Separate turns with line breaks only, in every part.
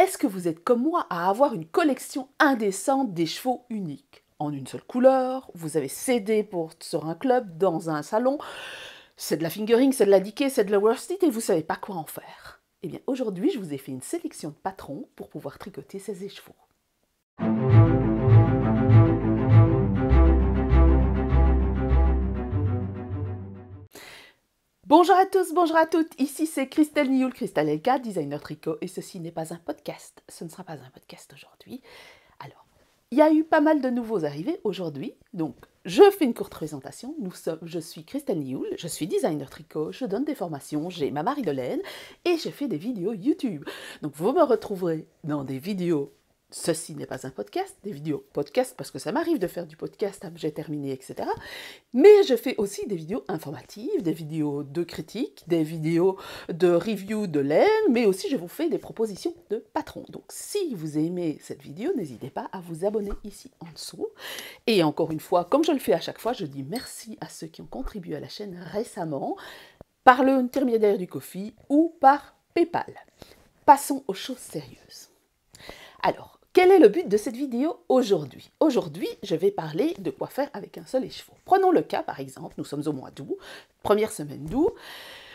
Est-ce que vous êtes comme moi à avoir une collection indécente des uniques En une seule couleur, vous avez cédé pour, sur un club, dans un salon, c'est de la fingering, c'est de la diquée, c'est de la worsted et vous savez pas quoi en faire. Eh bien aujourd'hui, je vous ai fait une sélection de patrons pour pouvoir tricoter ces écheveaux. Bonjour à tous, bonjour à toutes, ici c'est Christelle Nioul, Christelle Elka, designer tricot, et ceci n'est pas un podcast, ce ne sera pas un podcast aujourd'hui. Alors, il y a eu pas mal de nouveaux arrivés aujourd'hui, donc je fais une courte présentation. Nous sommes, je suis Christelle Nioul, je suis designer tricot, je donne des formations, j'ai ma marie laine, et je fais des vidéos YouTube. Donc vous me retrouverez dans des vidéos Ceci n'est pas un podcast, des vidéos podcast parce que ça m'arrive de faire du podcast, hein, j'ai terminé, etc. Mais je fais aussi des vidéos informatives, des vidéos de critiques, des vidéos de review de laine, mais aussi je vous fais des propositions de patrons. Donc si vous aimez cette vidéo, n'hésitez pas à vous abonner ici en dessous. Et encore une fois, comme je le fais à chaque fois, je dis merci à ceux qui ont contribué à la chaîne récemment par le intermédiaire du Coffee ou par PayPal. Passons aux choses sérieuses. Alors, quel est le but de cette vidéo aujourd'hui Aujourd'hui, je vais parler de quoi faire avec un seul écheveau. Prenons le cas, par exemple, nous sommes au mois d'août, première semaine d'août,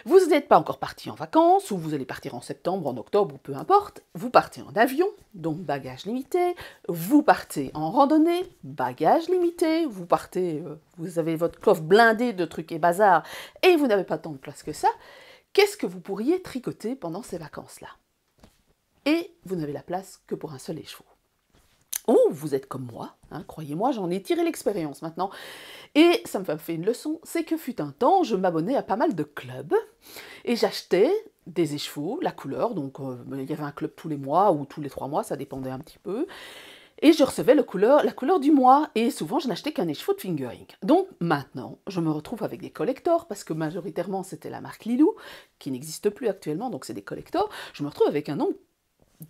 vous n'êtes pas encore parti en vacances, ou vous allez partir en septembre, en octobre, ou peu importe. Vous partez en avion, donc bagages limités. Vous partez en randonnée, bagages limités. Vous partez, euh, vous avez votre coffre blindé de trucs et bazar, et vous n'avez pas tant de place que ça. Qu'est-ce que vous pourriez tricoter pendant ces vacances-là et vous n'avez la place que pour un seul écheveau. Oh, vous êtes comme moi, hein, croyez-moi, j'en ai tiré l'expérience maintenant. Et ça me fait une leçon, c'est que fut un temps, je m'abonnais à pas mal de clubs et j'achetais des écheveaux, la couleur, donc euh, il y avait un club tous les mois ou tous les trois mois, ça dépendait un petit peu. Et je recevais le couleur, la couleur du mois, et souvent je n'achetais qu'un écheveau de fingering. Donc maintenant, je me retrouve avec des collectors, parce que majoritairement c'était la marque Lilou, qui n'existe plus actuellement, donc c'est des collectors. Je me retrouve avec un nombre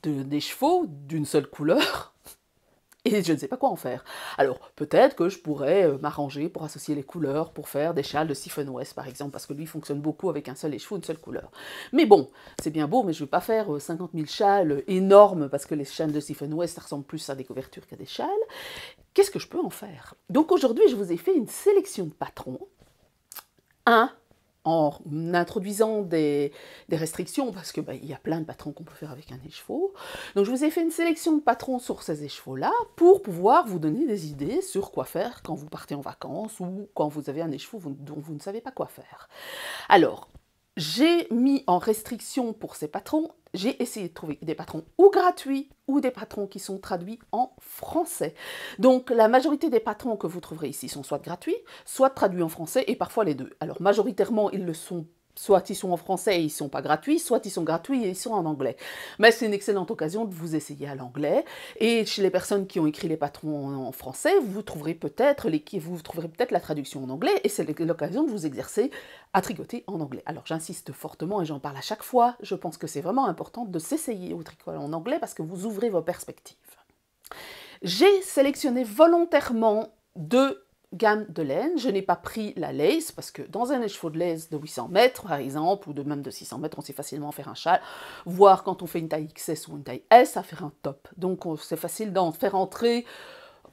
de, des chevaux d'une seule couleur et je ne sais pas quoi en faire. Alors peut-être que je pourrais euh, m'arranger pour associer les couleurs, pour faire des châles de Siphon West par exemple, parce que lui fonctionne beaucoup avec un seul écheveau, une seule couleur. Mais bon, c'est bien beau, mais je ne veux pas faire 50 euh, 000 châles énormes, parce que les châles de Siphon West ça plus à des couvertures qu'à des châles. Qu'est-ce que je peux en faire Donc aujourd'hui, je vous ai fait une sélection de patrons. Un en introduisant des, restrictions, parce qu'il bah, il y a plein de patrons qu'on peut faire avec un écheveau. Donc je vous ai fait une sélection de patrons sur ces écheveaux là pour pouvoir vous donner des idées sur quoi faire quand vous partez en vacances ou quand vous avez un écheveau dont vous ne savez pas quoi faire. Alors, j'ai mis en restriction pour ces patrons, j'ai essayé de trouver des patrons ou gratuits ou des patrons qui sont traduits en français. Donc la majorité des patrons que vous trouverez ici sont soit gratuits, soit traduits en français et parfois les deux. Alors majoritairement ils le sont Soit ils sont en français et ils ne sont pas gratuits, soit ils sont gratuits et ils sont en anglais. Mais c'est une excellente occasion de vous essayer à l'anglais. Et chez les personnes qui ont écrit les patrons en français, vous trouverez peut-être vous trouverez peut-être la traduction en anglais et c'est l'occasion de vous exercer à tricoter en anglais. Alors j'insiste fortement et j'en parle à chaque fois. Je pense que c'est vraiment important de s'essayer au tricot en anglais parce que vous ouvrez vos perspectives. J'ai sélectionné volontairement deux gamme de laine, je n'ai pas pris la lace, parce que dans un écheveau de lace de 800 mètres, par exemple, ou de même de 600 mètres, on sait facilement faire un châle, voire quand on fait une taille XS ou une taille S, à faire un top. Donc c'est facile d'en faire entrer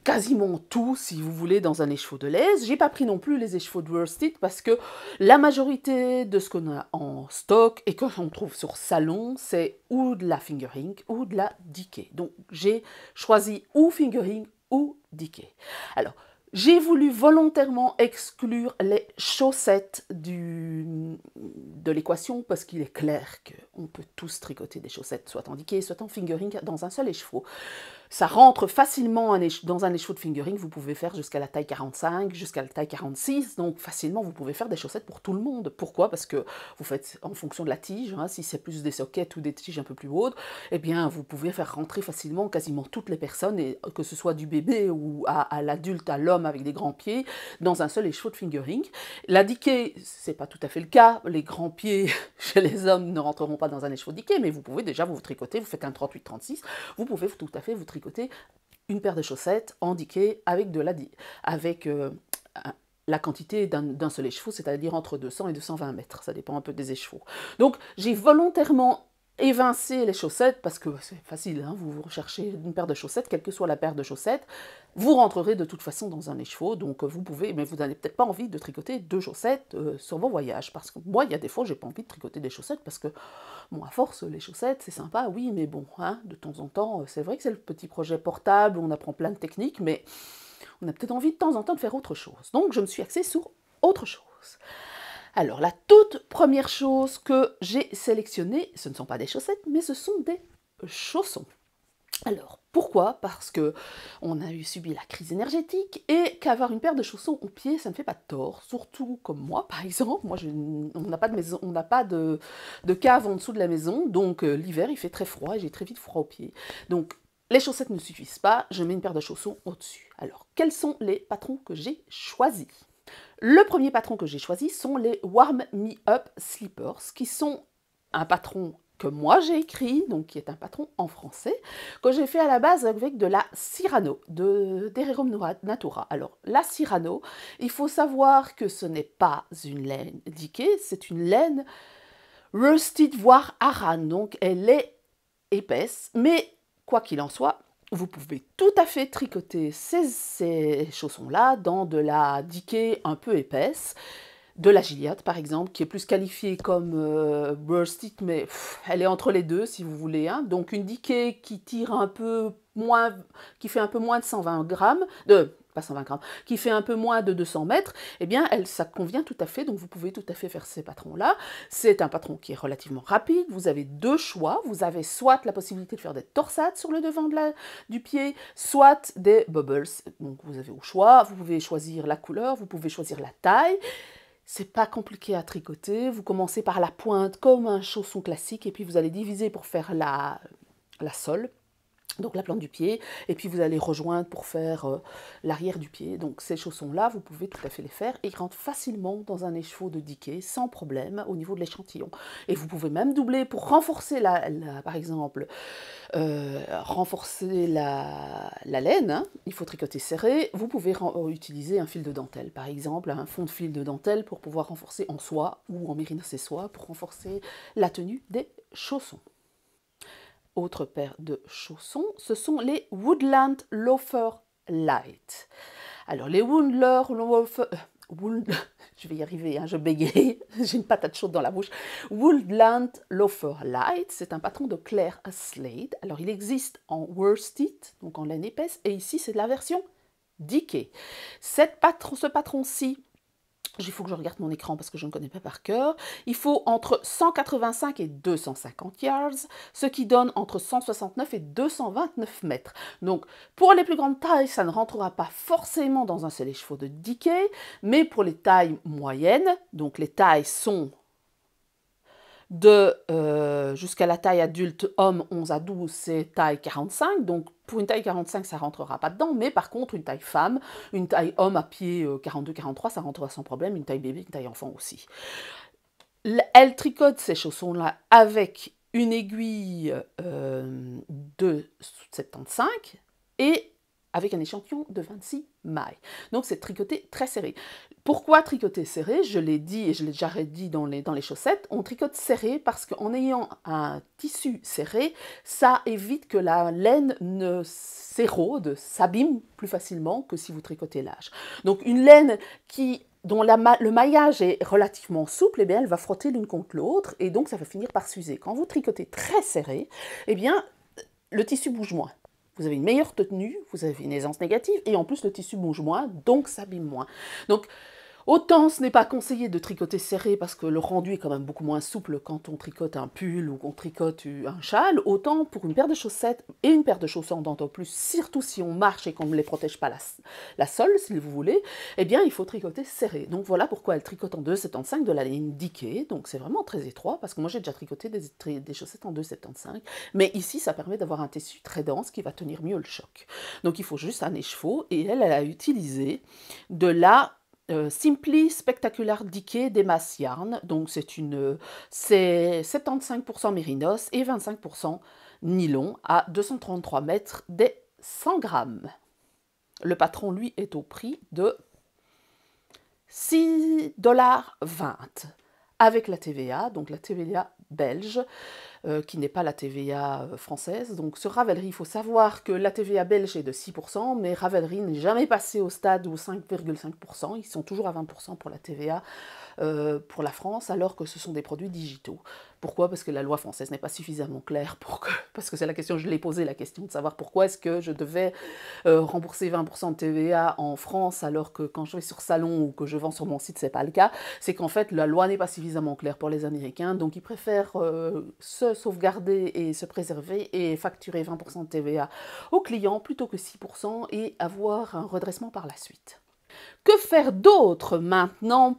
quasiment tout, si vous voulez, dans un écheveau de lace. J'ai pas pris non plus les écheveaux de worsted, parce que la majorité de ce qu'on a en stock et que l'on trouve sur salon, c'est ou de la fingering ou de la decay. Donc j'ai choisi ou fingering ou decay. Alors, j'ai voulu volontairement exclure les chaussettes de l'équation parce qu'il est clair qu'on peut tous tricoter des chaussettes, soit en diquet, soit en fingering, dans un seul écheveau. Ça rentre facilement dans un écheveau de fingering. Vous pouvez faire jusqu'à la taille 45, jusqu'à la taille 46. Donc facilement, vous pouvez faire des chaussettes pour tout le monde. Pourquoi Parce que vous faites en fonction de la tige. Hein, si c'est plus des sockets ou des tiges un peu plus hautes, eh bien, vous pouvez faire rentrer facilement quasiment toutes les personnes, euh, que ce soit du bébé ou à, l'adulte, à l'homme avec des grands pieds, dans un seul écheveau de fingering. La ce c'est pas tout à fait le cas. Les grands pieds chez les hommes ne rentreront pas dans un écheveau diqué, mais vous pouvez déjà vous tricoter. Vous faites un 38-36. Vous pouvez tout à fait vous tricoter côté, une paire de chaussettes indiquées avec, de la, avec euh, la quantité d'un seul écheveau, c'est-à-dire entre 200 et 220 mètres. Ça dépend un peu des échevaux. Donc j'ai volontairement évincer les chaussettes, parce que c'est facile, hein, vous recherchez une paire de chaussettes, quelle que soit la paire de chaussettes, vous rentrerez de toute façon dans un écheveau, donc vous pouvez, mais vous n'avez peut-être pas envie de tricoter deux chaussettes euh, sur vos voyages, parce que moi, il y a des fois, j'ai pas envie de tricoter des chaussettes, parce que, bon, à force, les chaussettes, c'est sympa, oui, mais bon, hein, de temps en temps, euh, c'est vrai que c'est le petit projet portable, on apprend plein de techniques, mais on a peut-être envie de temps en temps de faire autre chose. Donc, je me suis axée sur autre chose. Alors, la toute première chose que j'ai sélectionnée, ce ne sont pas des chaussettes, mais ce sont des chaussons. Alors, pourquoi Parce que on a eu subi la crise énergétique et qu'avoir une paire de chaussons au pied, ça ne fait pas de tort. Surtout comme moi, par exemple. Moi, je, on n'a pas de maison, on n'a pas de, cave en dessous de la maison, donc euh, l'hiver il fait très froid et j'ai très vite froid aux pieds. Donc les chaussettes ne suffisent pas, je mets une paire de chaussons au-dessus. Alors, quels sont les patrons que j'ai choisis le premier patron que j'ai choisi sont les Warm Me Up Slippers, qui sont un patron que moi j'ai écrit, donc qui est un patron en français, que j'ai fait à la base avec de la Cyrano, de Dererum Natura. Alors, la Cyrano, il faut savoir que ce n'est pas une laine diquée, c'est une laine rusted, voire arane, donc elle est épaisse, mais quoi qu'il en soit, vous pouvez tout à fait tricoter ces, chaussons-là dans de la diquée un peu épaisse, de la Gilliatt par exemple, qui est plus qualifiée comme burstit, euh, mais elle est entre les deux si vous voulez. Hein. Donc une diquée qui tire un peu moins, qui fait un peu moins de 120 grammes, de 120 qui fait un peu moins de 200 mètres, eh bien, elle, ça convient tout à fait. Donc, vous pouvez tout à fait faire ces patrons-là. C'est un patron qui est relativement rapide. Vous avez deux choix. Vous avez soit la possibilité de faire des torsades sur le devant du pied, soit des bubbles. Donc, vous avez au choix. Vous pouvez choisir la couleur, vous pouvez choisir la taille. C'est pas compliqué à tricoter. Vous commencez par la pointe comme un chausson classique et puis vous allez diviser pour faire la, la sole donc la plante du pied, et puis vous allez rejoindre pour faire euh, l'arrière du pied. Donc ces chaussons-là, vous pouvez tout à fait les faire. Ils rentrent facilement dans un écheveau de diquet sans problème au niveau de l'échantillon. Et vous pouvez même doubler pour renforcer, la, par exemple, euh, renforcer la, laine. Hein. Il faut tricoter serré. Vous pouvez euh, utiliser un fil de dentelle, par exemple, un fond de fil de dentelle pour pouvoir renforcer en soie ou en ses soie pour renforcer la tenue des chaussons autre paire de chaussons, ce sont les Woodland Loafer Light. Alors les Woodland Loafer... Euh, je vais y arriver, hein, je bégaye, j'ai une patate chaude dans la bouche. Woodland Loafer Light, c'est un patron de Claire Slade. Alors il existe en worsted, donc en laine épaisse, et ici c'est de la version Dickey. Cette patron, ce patron-ci, il faut que je regarde mon écran parce que je ne connais pas par cœur. Il faut entre 185 et 250 yards, ce qui donne entre 169 et 229 mètres. Donc, pour les plus grandes tailles, ça ne rentrera pas forcément dans un seul écheveau de 10K, mais pour les tailles moyennes, donc les tailles sont de euh, jusqu'à la taille adulte homme 11 à 12, c'est taille 45. Donc pour une taille 45, ça rentrera pas dedans, mais par contre une taille femme, une taille homme à pied 42-43, euh, ça rentrera sans problème, une taille bébé, une taille enfant aussi. Elle tricote ces chaussons-là avec une aiguille euh, de 75 et avec un échantillon de 26 mailles. Donc c'est tricoté très serré. Pourquoi tricoter serré Je l'ai dit et je l'ai déjà dit dans les, dans les chaussettes, on tricote serré parce qu'en ayant un tissu serré, ça évite que la laine ne s'érode, s'abîme plus facilement que si vous tricotez l'âge. Donc une laine qui dont la le maillage est relativement souple, et eh bien, elle va frotter l'une contre l'autre et donc ça va finir par s'user. Quand vous tricotez très serré, eh bien, le tissu bouge moins vous avez une meilleure tenue, vous avez une aisance négative, et en plus le tissu bouge moins, donc s'abîme moins. Donc Autant ce n'est pas conseillé de tricoter serré parce que le rendu est quand même beaucoup moins souple quand on tricote un pull ou qu'on tricote un châle, autant pour une paire de chaussettes et une paire de chaussons en plus, surtout si on marche et qu'on ne les protège pas la, la sole, si vous voulez, eh bien il faut tricoter serré. Donc voilà pourquoi elle tricote en 2,75 de la ligne diquée. donc c'est vraiment très étroit parce que moi j'ai déjà tricoté des, des chaussettes en 2,75, mais ici ça permet d'avoir un tissu très dense qui va tenir mieux le choc. Donc il faut juste un écheveau et elle, elle a utilisé de la Simpli euh, Simply Spectacular Diqué des masses yarn, donc c'est une c'est 75% mérinos et 25% nylon à 233 mètres des 100 grammes. Le patron lui est au prix de 6,20$ avec la TVA, donc la TVA belge. Euh, qui n'est pas la TVA euh, française. Donc sur Ravelry, il faut savoir que la TVA belge est de 6%, mais Ravelry n'est jamais passé au stade où 5,5%, ils sont toujours à 20% pour la TVA euh, pour la France, alors que ce sont des produits digitaux. Pourquoi Parce que la loi française n'est pas suffisamment claire pour Parce que c'est la question, je l'ai posée la question de savoir pourquoi est-ce que je devais rembourser 20% de TVA en France alors que quand je vais sur salon ou que je vends sur mon site, c'est pas le cas. C'est qu'en fait, la loi n'est pas suffisamment claire pour les Américains, donc ils préfèrent se sauvegarder et se préserver et facturer 20% de TVA au client plutôt que 6% et avoir un redressement par la suite. Que faire d'autre maintenant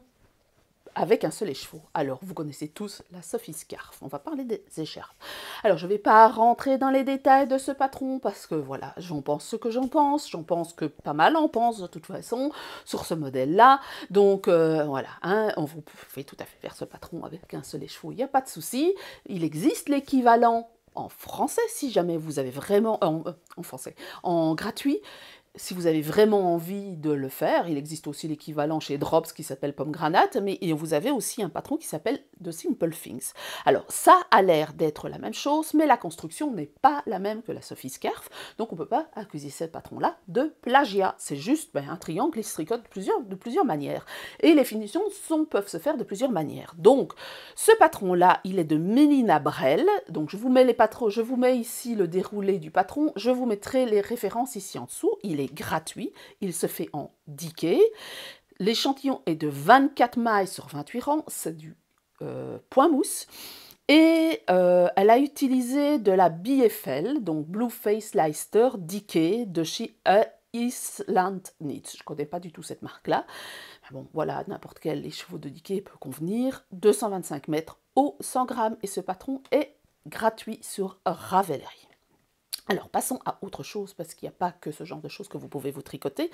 avec un seul écheveau. Alors, vous connaissez tous la Sophie Scarf. On va parler des écharpes. Alors, je ne vais pas rentrer dans les détails de ce patron parce que voilà, j'en pense ce que j'en pense. J'en pense que pas mal en pense de toute façon sur ce modèle-là. Donc, euh, voilà, hein, on vous pouvez tout à fait faire ce patron avec un seul écheveau. Il n'y a pas de souci. Il existe l'équivalent en français si jamais vous avez vraiment en, euh, français en gratuit si vous avez vraiment envie de le faire, il existe aussi l'équivalent chez Drops qui s'appelle Pomme Granate, mais vous avez aussi un patron qui s'appelle The Simple Things. Alors ça a l'air d'être la même chose, mais la construction n'est pas la même que la Sophie Scarf, donc on ne peut pas accuser ce patron-là de plagiat. C'est juste ben, un triangle, il se tricote de plusieurs, de plusieurs manières. Et les finitions peuvent se faire de plusieurs manières. Donc ce patron-là, il est de Mélina Brel, donc je vous mets les patrons, je vous mets ici le déroulé du patron, je vous mettrai les références ici en dessous. Il est gratuit, il se fait en 10 L'échantillon est de 24 mailles sur 28 rangs, c'est du euh, point mousse. Et euh, elle a utilisé de la BFL, donc Blue Face Leicester Decay de chez Island Knits. Je ne connais pas du tout cette marque-là. bon, voilà, n'importe quel écheveau de Decay peut convenir. 225 mètres haut, 100 grammes et ce patron est gratuit sur Ravelry. Alors passons à autre chose, parce qu'il n'y a pas que ce genre de choses que vous pouvez vous tricoter,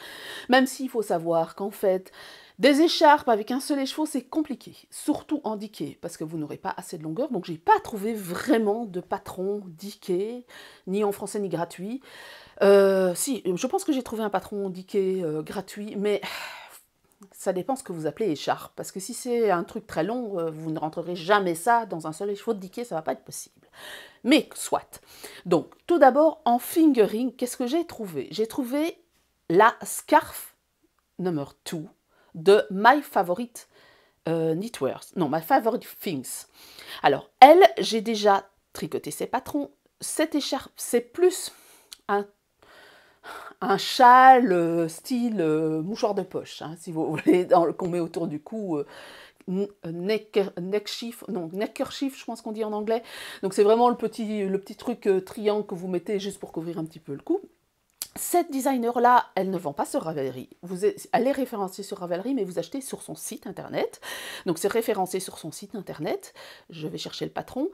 même s'il faut savoir qu'en fait, des écharpes avec un seul écheveau, c'est compliqué, surtout en diqué, parce que vous n'aurez pas assez de longueur, donc j'ai pas trouvé vraiment de patron diqué, ni en français ni gratuit. Euh, si, je pense que j'ai trouvé un patron diquet euh, gratuit, mais ça dépend ce que vous appelez écharpe. Parce que si c'est un truc très long, euh, vous ne rentrerez jamais ça dans un seul de diqué, ça ne va pas être possible. Mais soit. Donc, tout d'abord, en fingering, qu'est-ce que j'ai trouvé J'ai trouvé la scarf number 2 de My Favorite euh, Knitwear, Non, My Favorite Things. Alors, elle, j'ai déjà tricoté ses patrons. Cette écharpe, c'est plus un un châle euh, style euh, mouchoir de poche, hein, si vous voulez, qu'on met autour du cou. Euh, euh neck, neckerchief, non, neckerchief, je pense qu'on dit en anglais. Donc c'est vraiment le petit, le petit truc triangle que vous mettez juste pour couvrir un petit peu le cou. Cette designer-là, elle ne vend pas sur Ravelry. Vous, elle est référencée sur Ravelry, mais vous achetez sur son site internet. Donc c'est référencé sur son site internet. Je vais chercher le patron.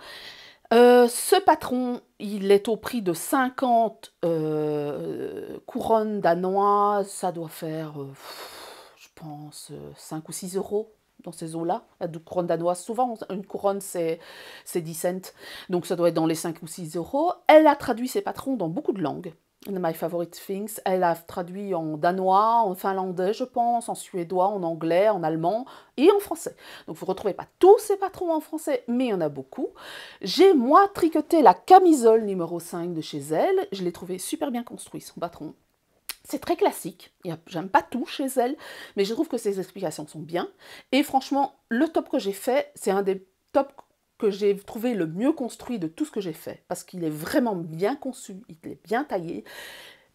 Euh, ce patron, il est au prix de 50 euh, couronnes danoises. Ça doit faire, euh, je pense, 5 ou 6 euros dans ces eaux-là. La couronne danoise, souvent, une couronne, c'est 10 cents. Donc ça doit être dans les 5 ou 6 euros. Elle a traduit ses patrons dans beaucoup de langues. My Favorite Things. Elle a traduit en danois, en finlandais, je pense, en suédois, en anglais, en allemand et en français. Donc vous ne retrouvez pas tous ces patrons en français, mais il y en a beaucoup. J'ai moi tricoté la camisole numéro 5 de chez elle. Je l'ai trouvé super bien construit, son patron. C'est très classique, j'aime pas tout chez elle, mais je trouve que ses explications sont bien. Et franchement, le top que j'ai fait, c'est un des tops que j'ai trouvé le mieux construit de tout ce que j'ai fait, parce qu'il est vraiment bien conçu, il est bien taillé.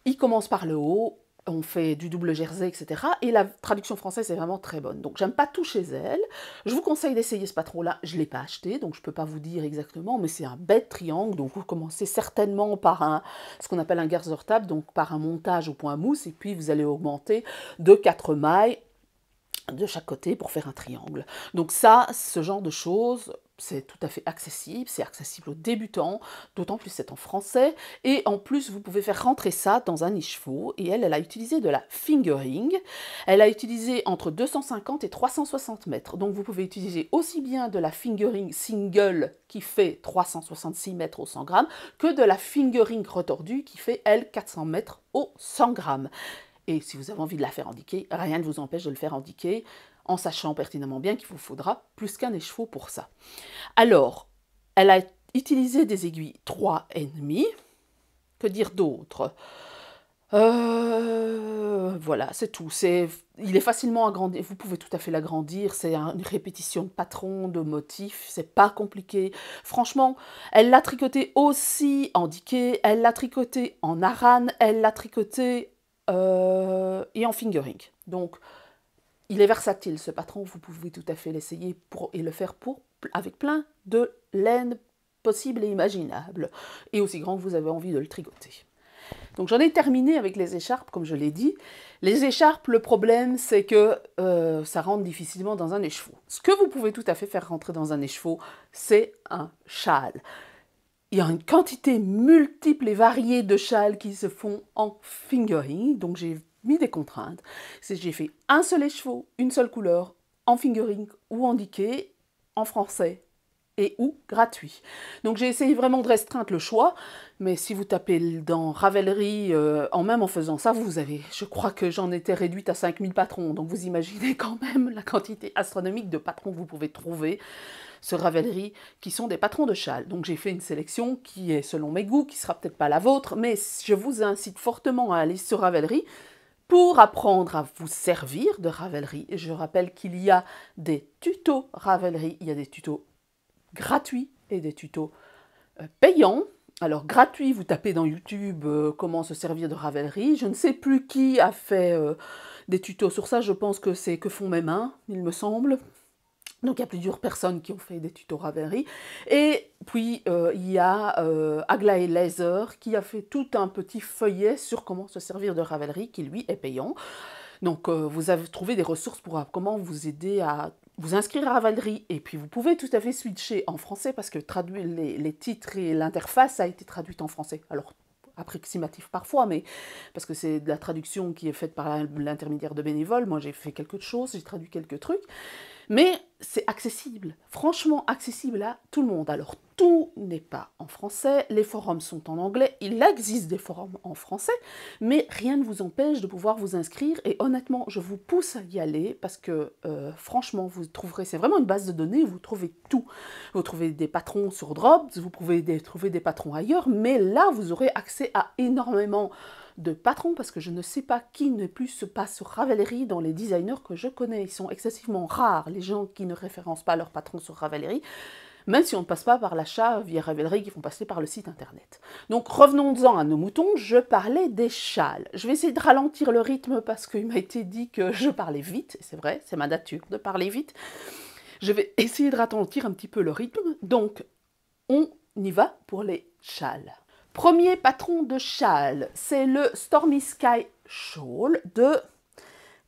Il commence par le haut, on fait du double jersey, etc. Et la traduction française est vraiment très bonne. Donc j'aime pas tout chez elle. Je vous conseille d'essayer ce patron-là. Je ne l'ai pas acheté, donc je ne peux pas vous dire exactement, mais c'est un bête triangle. Donc vous commencez certainement par un, ce qu'on appelle un table, donc par un montage au point mousse, et puis vous allez augmenter de 4 mailles de chaque côté pour faire un triangle. Donc ça, ce genre de choses, c'est tout à fait accessible, c'est accessible aux débutants, d'autant plus c'est en français, et en plus vous pouvez faire rentrer ça dans un écheveau, et elle, elle a utilisé de la fingering, elle a utilisé entre 250 et 360 mètres, donc vous pouvez utiliser aussi bien de la fingering single qui fait 366 mètres au 100 grammes, que de la fingering retordue qui fait, elle, 400 mètres au 100 grammes. Et si vous avez envie de la faire indiquer, rien ne vous empêche de le faire indiquer en sachant pertinemment bien qu'il vous faudra plus qu'un écheveau pour ça. Alors, elle a utilisé des aiguilles 3,5. et demi. Que dire d'autre euh, voilà, c'est tout. C'est, il est facilement agrandi. Vous pouvez tout à fait l'agrandir. C'est une répétition de patron, de motifs. C'est pas compliqué. Franchement, elle l'a tricoté aussi en diquet. Elle l'a tricoté en arane. Elle l'a tricoté euh, et en fingering. Donc, il est versatile, ce patron, vous pouvez tout à fait l'essayer pour et le faire pour, avec plein de laine possible et imaginable, et aussi grand que vous avez envie de le tricoter. Donc j'en ai terminé avec les écharpes, comme je l'ai dit. Les écharpes, le problème, c'est que euh, ça rentre difficilement dans un écheveau. Ce que vous pouvez tout à fait faire rentrer dans un écheveau, c'est un châle. Il y a une quantité multiple et variée de châles qui se font en fingering, donc j'ai mis des contraintes. C'est j'ai fait un seul écheveau, une seule couleur, en fingering ou en diquet, en français et ou gratuit. Donc j'ai essayé vraiment de restreindre le choix, mais si vous tapez dans Ravelry, euh, en même en faisant ça, vous avez, je crois que j'en étais réduite à 5000 patrons, donc vous imaginez quand même la quantité astronomique de patrons que vous pouvez trouver sur Ravelry, qui sont des patrons de châle. Donc j'ai fait une sélection qui est selon mes goûts, qui sera peut-être pas la vôtre, mais je vous incite fortement à aller sur Ravelry, pour apprendre à vous servir de Ravelry, je rappelle qu'il y a des tutos Ravelry, il y a des tutos gratuits et des tutos euh, payants. Alors gratuit, vous tapez dans YouTube euh, comment se servir de Ravelry. Je ne sais plus qui a fait euh, des tutos sur ça, je pense que c'est que font mes mains, il me semble. Donc il y a plusieurs personnes qui ont fait des tutos Ravelry. Et puis euh, il y a euh, Aglaé Laser qui a fait tout un petit feuillet sur comment se servir de Ravelry qui lui est payant. Donc euh, vous avez trouvé des ressources pour comment vous aider à vous inscrire à Ravelry et puis vous pouvez tout à fait switcher en français parce que traduire les, les titres et l'interface a été traduite en français. Alors approximatif parfois, mais parce que c'est de la traduction qui est faite par l'intermédiaire de bénévoles. Moi, j'ai fait quelque chose, j'ai traduit quelques trucs. Mais c'est accessible, franchement accessible à tout le monde. Alors tout n'est pas en français, les forums sont en anglais, il existe des forums en français, mais rien ne vous empêche de pouvoir vous inscrire et honnêtement je vous pousse à y aller parce que euh, franchement vous trouverez, c'est vraiment une base de données, vous trouvez tout. Vous trouvez des patrons sur Drops, vous pouvez trouver des patrons ailleurs, mais là vous aurez accès à énormément de patrons parce que je ne sais pas qui ne plus se passe sur Ravelry dans les designers que je connais. Ils sont excessivement rares, les gens qui ne référencent pas leur patron sur Ravelry, même si on ne passe pas par l'achat via Ravelry, qui font passer par le site internet. Donc revenons-en à nos moutons, je parlais des châles. Je vais essayer de ralentir le rythme parce qu'il m'a été dit que je parlais vite, c'est vrai, c'est ma nature de parler vite. Je vais essayer de ralentir un petit peu le rythme. Donc, on y va pour les châles. Premier patron de châle, c'est le Stormy Sky Shawl de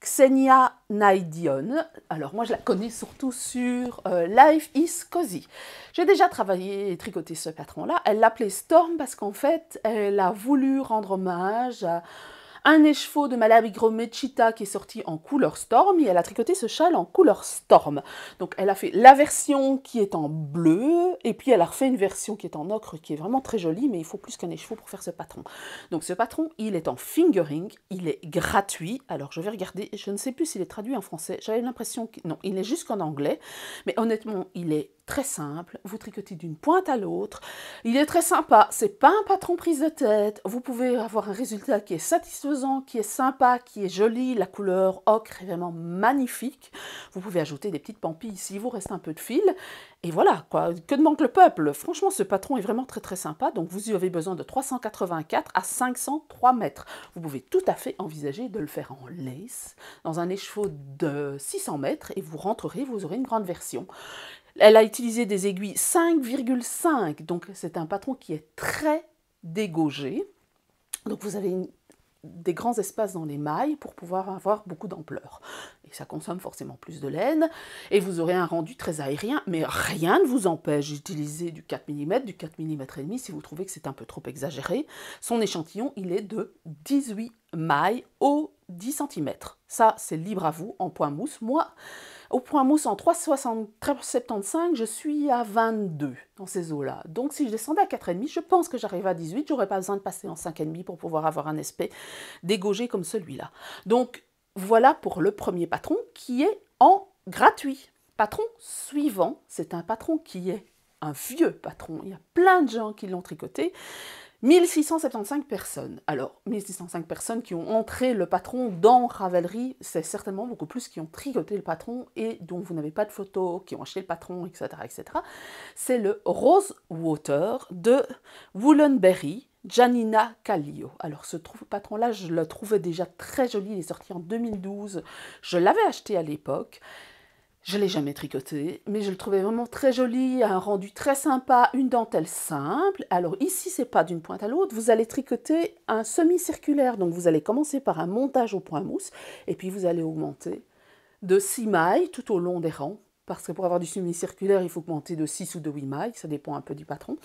Xenia Naidion. Alors moi je la connais surtout sur euh, Life is Cozy. J'ai déjà travaillé et tricoté ce patron-là. Elle l'appelait Storm parce qu'en fait elle a voulu rendre hommage à un écheveau de Malabigro Mechita qui est sorti en couleur storm et elle a tricoté ce châle en couleur storm. Donc elle a fait la version qui est en bleu et puis elle a refait une version qui est en ocre qui est vraiment très jolie mais il faut plus qu'un écheveau pour faire ce patron. Donc ce patron il est en fingering, il est gratuit. Alors je vais regarder, je ne sais plus s'il est traduit en français, j'avais l'impression que non, il est jusqu'en anglais mais honnêtement il est très simple, vous tricotez d'une pointe à l'autre. Il est très sympa, c'est pas un patron prise de tête. Vous pouvez avoir un résultat qui est satisfaisant, qui est sympa, qui est joli. La couleur ocre est vraiment magnifique. Vous pouvez ajouter des petites pampilles s'il vous reste un peu de fil. Et voilà, quoi. que demande le peuple Franchement, ce patron est vraiment très très sympa. Donc vous y avez besoin de 384 à 503 mètres. Vous pouvez tout à fait envisager de le faire en lace, dans un écheveau de 600 mètres, et vous rentrerez, vous aurez une grande version. Elle a utilisé des aiguilles 5,5, donc c'est un patron qui est très dégaugé. Donc vous avez des grands espaces dans les mailles pour pouvoir avoir beaucoup d'ampleur. Et ça consomme forcément plus de laine. Et vous aurez un rendu très aérien, mais rien ne vous empêche d'utiliser du 4 mm, du 4 mm et demi si vous trouvez que c'est un peu trop exagéré. Son échantillon, il est de 18 mailles au 10 cm. Ça, c'est libre à vous en point mousse. Moi, au point mousse en 3,75, je suis à 22 dans ces eaux-là. Donc si je descendais à 4,5, je pense que j'arrive à 18. J'aurais pas besoin de passer en 5,5 pour pouvoir avoir un aspect dégogé comme celui-là. Donc voilà pour le premier patron qui est en gratuit. Patron suivant, c'est un patron qui est un vieux patron. Il y a plein de gens qui l'ont tricoté. 1675 personnes. Alors, 1605 personnes qui ont entré le patron dans Ravelry, c'est certainement beaucoup plus qui ont tricoté le patron et dont vous n'avez pas de photos, qui ont acheté le patron, etc. etc. C'est le Rosewater de Woolenberry, Janina Callio. Alors ce patron-là, je le trouvais déjà très joli, il est sorti en 2012, je l'avais acheté à l'époque. Je l'ai jamais tricoté, mais je le trouvais vraiment très joli, un rendu très sympa, une dentelle simple. Alors ici, c'est pas d'une pointe à l'autre, vous allez tricoter un semi-circulaire. Donc vous allez commencer par un montage au point mousse, et puis vous allez augmenter de 6 mailles tout au long des rangs. Parce que pour avoir du semi-circulaire, il faut augmenter de 6 ou de 8 mailles, ça dépend un peu du patron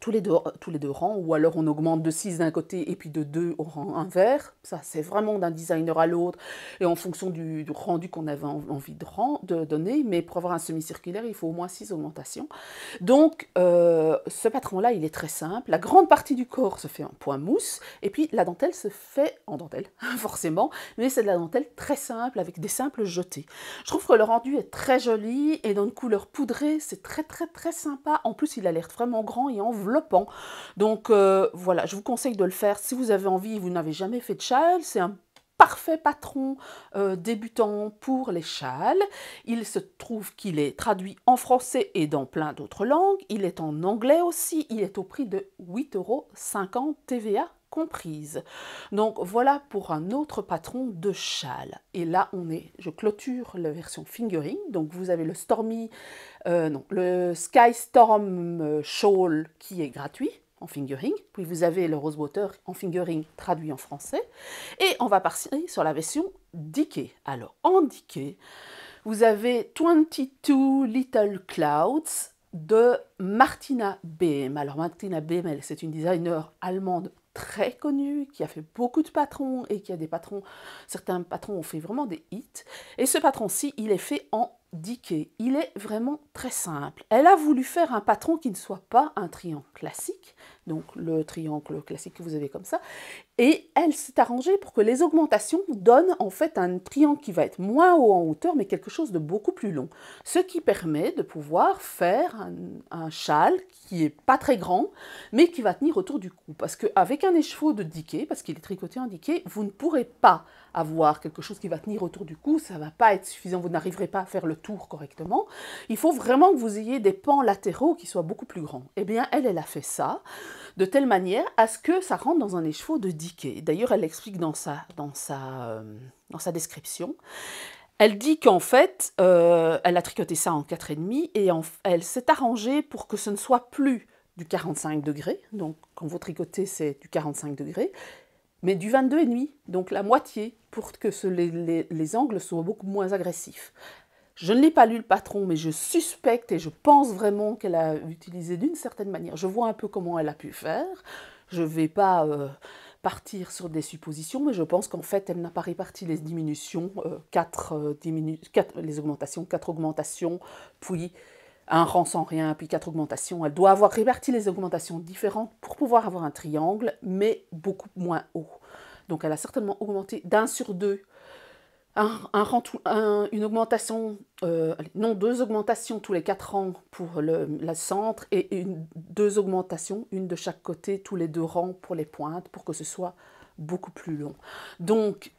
tous les, deux, tous les deux rangs, ou alors on augmente de 6 d'un côté et puis de 2 au rang inverse. Ça, c'est vraiment d'un designer à l'autre et en fonction du, rendu qu'on avait envie de, de, donner. Mais pour avoir un semi-circulaire, il faut au moins 6 augmentations. Donc, euh, ce patron-là, il est très simple. La grande partie du corps se fait en point mousse et puis la dentelle se fait en dentelle, forcément. Mais c'est de la dentelle très simple avec des simples jetés. Je trouve que le rendu est très joli et dans une couleur poudrée. C'est très, très, très sympa. En plus, il a l'air vraiment grand et en donc euh, voilà, je vous conseille de le faire si vous avez envie vous n'avez jamais fait de châle. C'est un parfait patron euh, débutant pour les châles. Il se trouve qu'il est traduit en français et dans plein d'autres langues. Il est en anglais aussi. Il est au prix de 8,50 euros TVA donc voilà pour un autre patron de châle. Et là on est, je clôture la version fingering. Donc vous avez le Stormy, euh, non, le Sky Storm euh, Shawl qui est gratuit en fingering, puis vous avez le Rosewater en fingering traduit en français, et on va partir sur la version Dicky. Alors en Dickey, vous avez 22 Little Clouds de Martina bm Alors Martina Behm, c'est une designer allemande très connu, qui a fait beaucoup de patrons et qui a des patrons, certains patrons ont fait vraiment des hits. Et ce patron-ci, il est fait en diquet. Il est vraiment très simple. Elle a voulu faire un patron qui ne soit pas un triangle classique, donc le triangle classique que vous avez comme ça. Et elle s'est arrangée pour que les augmentations donnent en fait un triangle qui va être moins haut en hauteur, mais quelque chose de beaucoup plus long. Ce qui permet de pouvoir faire un, châle qui est pas très grand, mais qui va tenir autour du cou. Parce qu'avec un écheveau de diquet, parce qu'il est tricoté en diquet, vous ne pourrez pas avoir quelque chose qui va tenir autour du cou, ça ne va pas être suffisant, vous n'arriverez pas à faire le tour correctement. Il faut vraiment que vous ayez des pans latéraux qui soient beaucoup plus grands. Eh bien, elle, elle a fait ça de telle manière à ce que ça rentre dans un écheveau de 10K. D'ailleurs, elle l'explique dans sa, dans, sa, euh, dans sa description. Elle dit qu'en fait, euh, elle a tricoté ça en 4,5 et et elle s'est arrangée pour que ce ne soit plus du 45 degrés. Donc, quand vous tricotez, c'est du 45 degrés, mais du 22,5, donc la moitié, pour que les angles soient beaucoup moins agressifs. Je ne l'ai pas lu le patron, mais je suspecte et je pense vraiment qu'elle a utilisé d'une certaine manière. Je vois un peu comment elle a pu faire. Je ne vais pas euh, partir sur des suppositions, mais je pense qu'en fait, elle n'a pas réparti les diminutions, euh, euh, les augmentations, quatre augmentations, puis un rang sans rien, puis quatre augmentations. Elle doit avoir réparti les augmentations différentes pour pouvoir avoir un triangle, mais beaucoup moins haut. Donc elle a certainement augmenté d'un sur deux un, un, une augmentation, euh, non, deux augmentations tous les quatre rangs pour le la centre et une, deux augmentations, une de chaque côté, tous les deux rangs pour les pointes, pour que ce soit beaucoup plus long. Donc,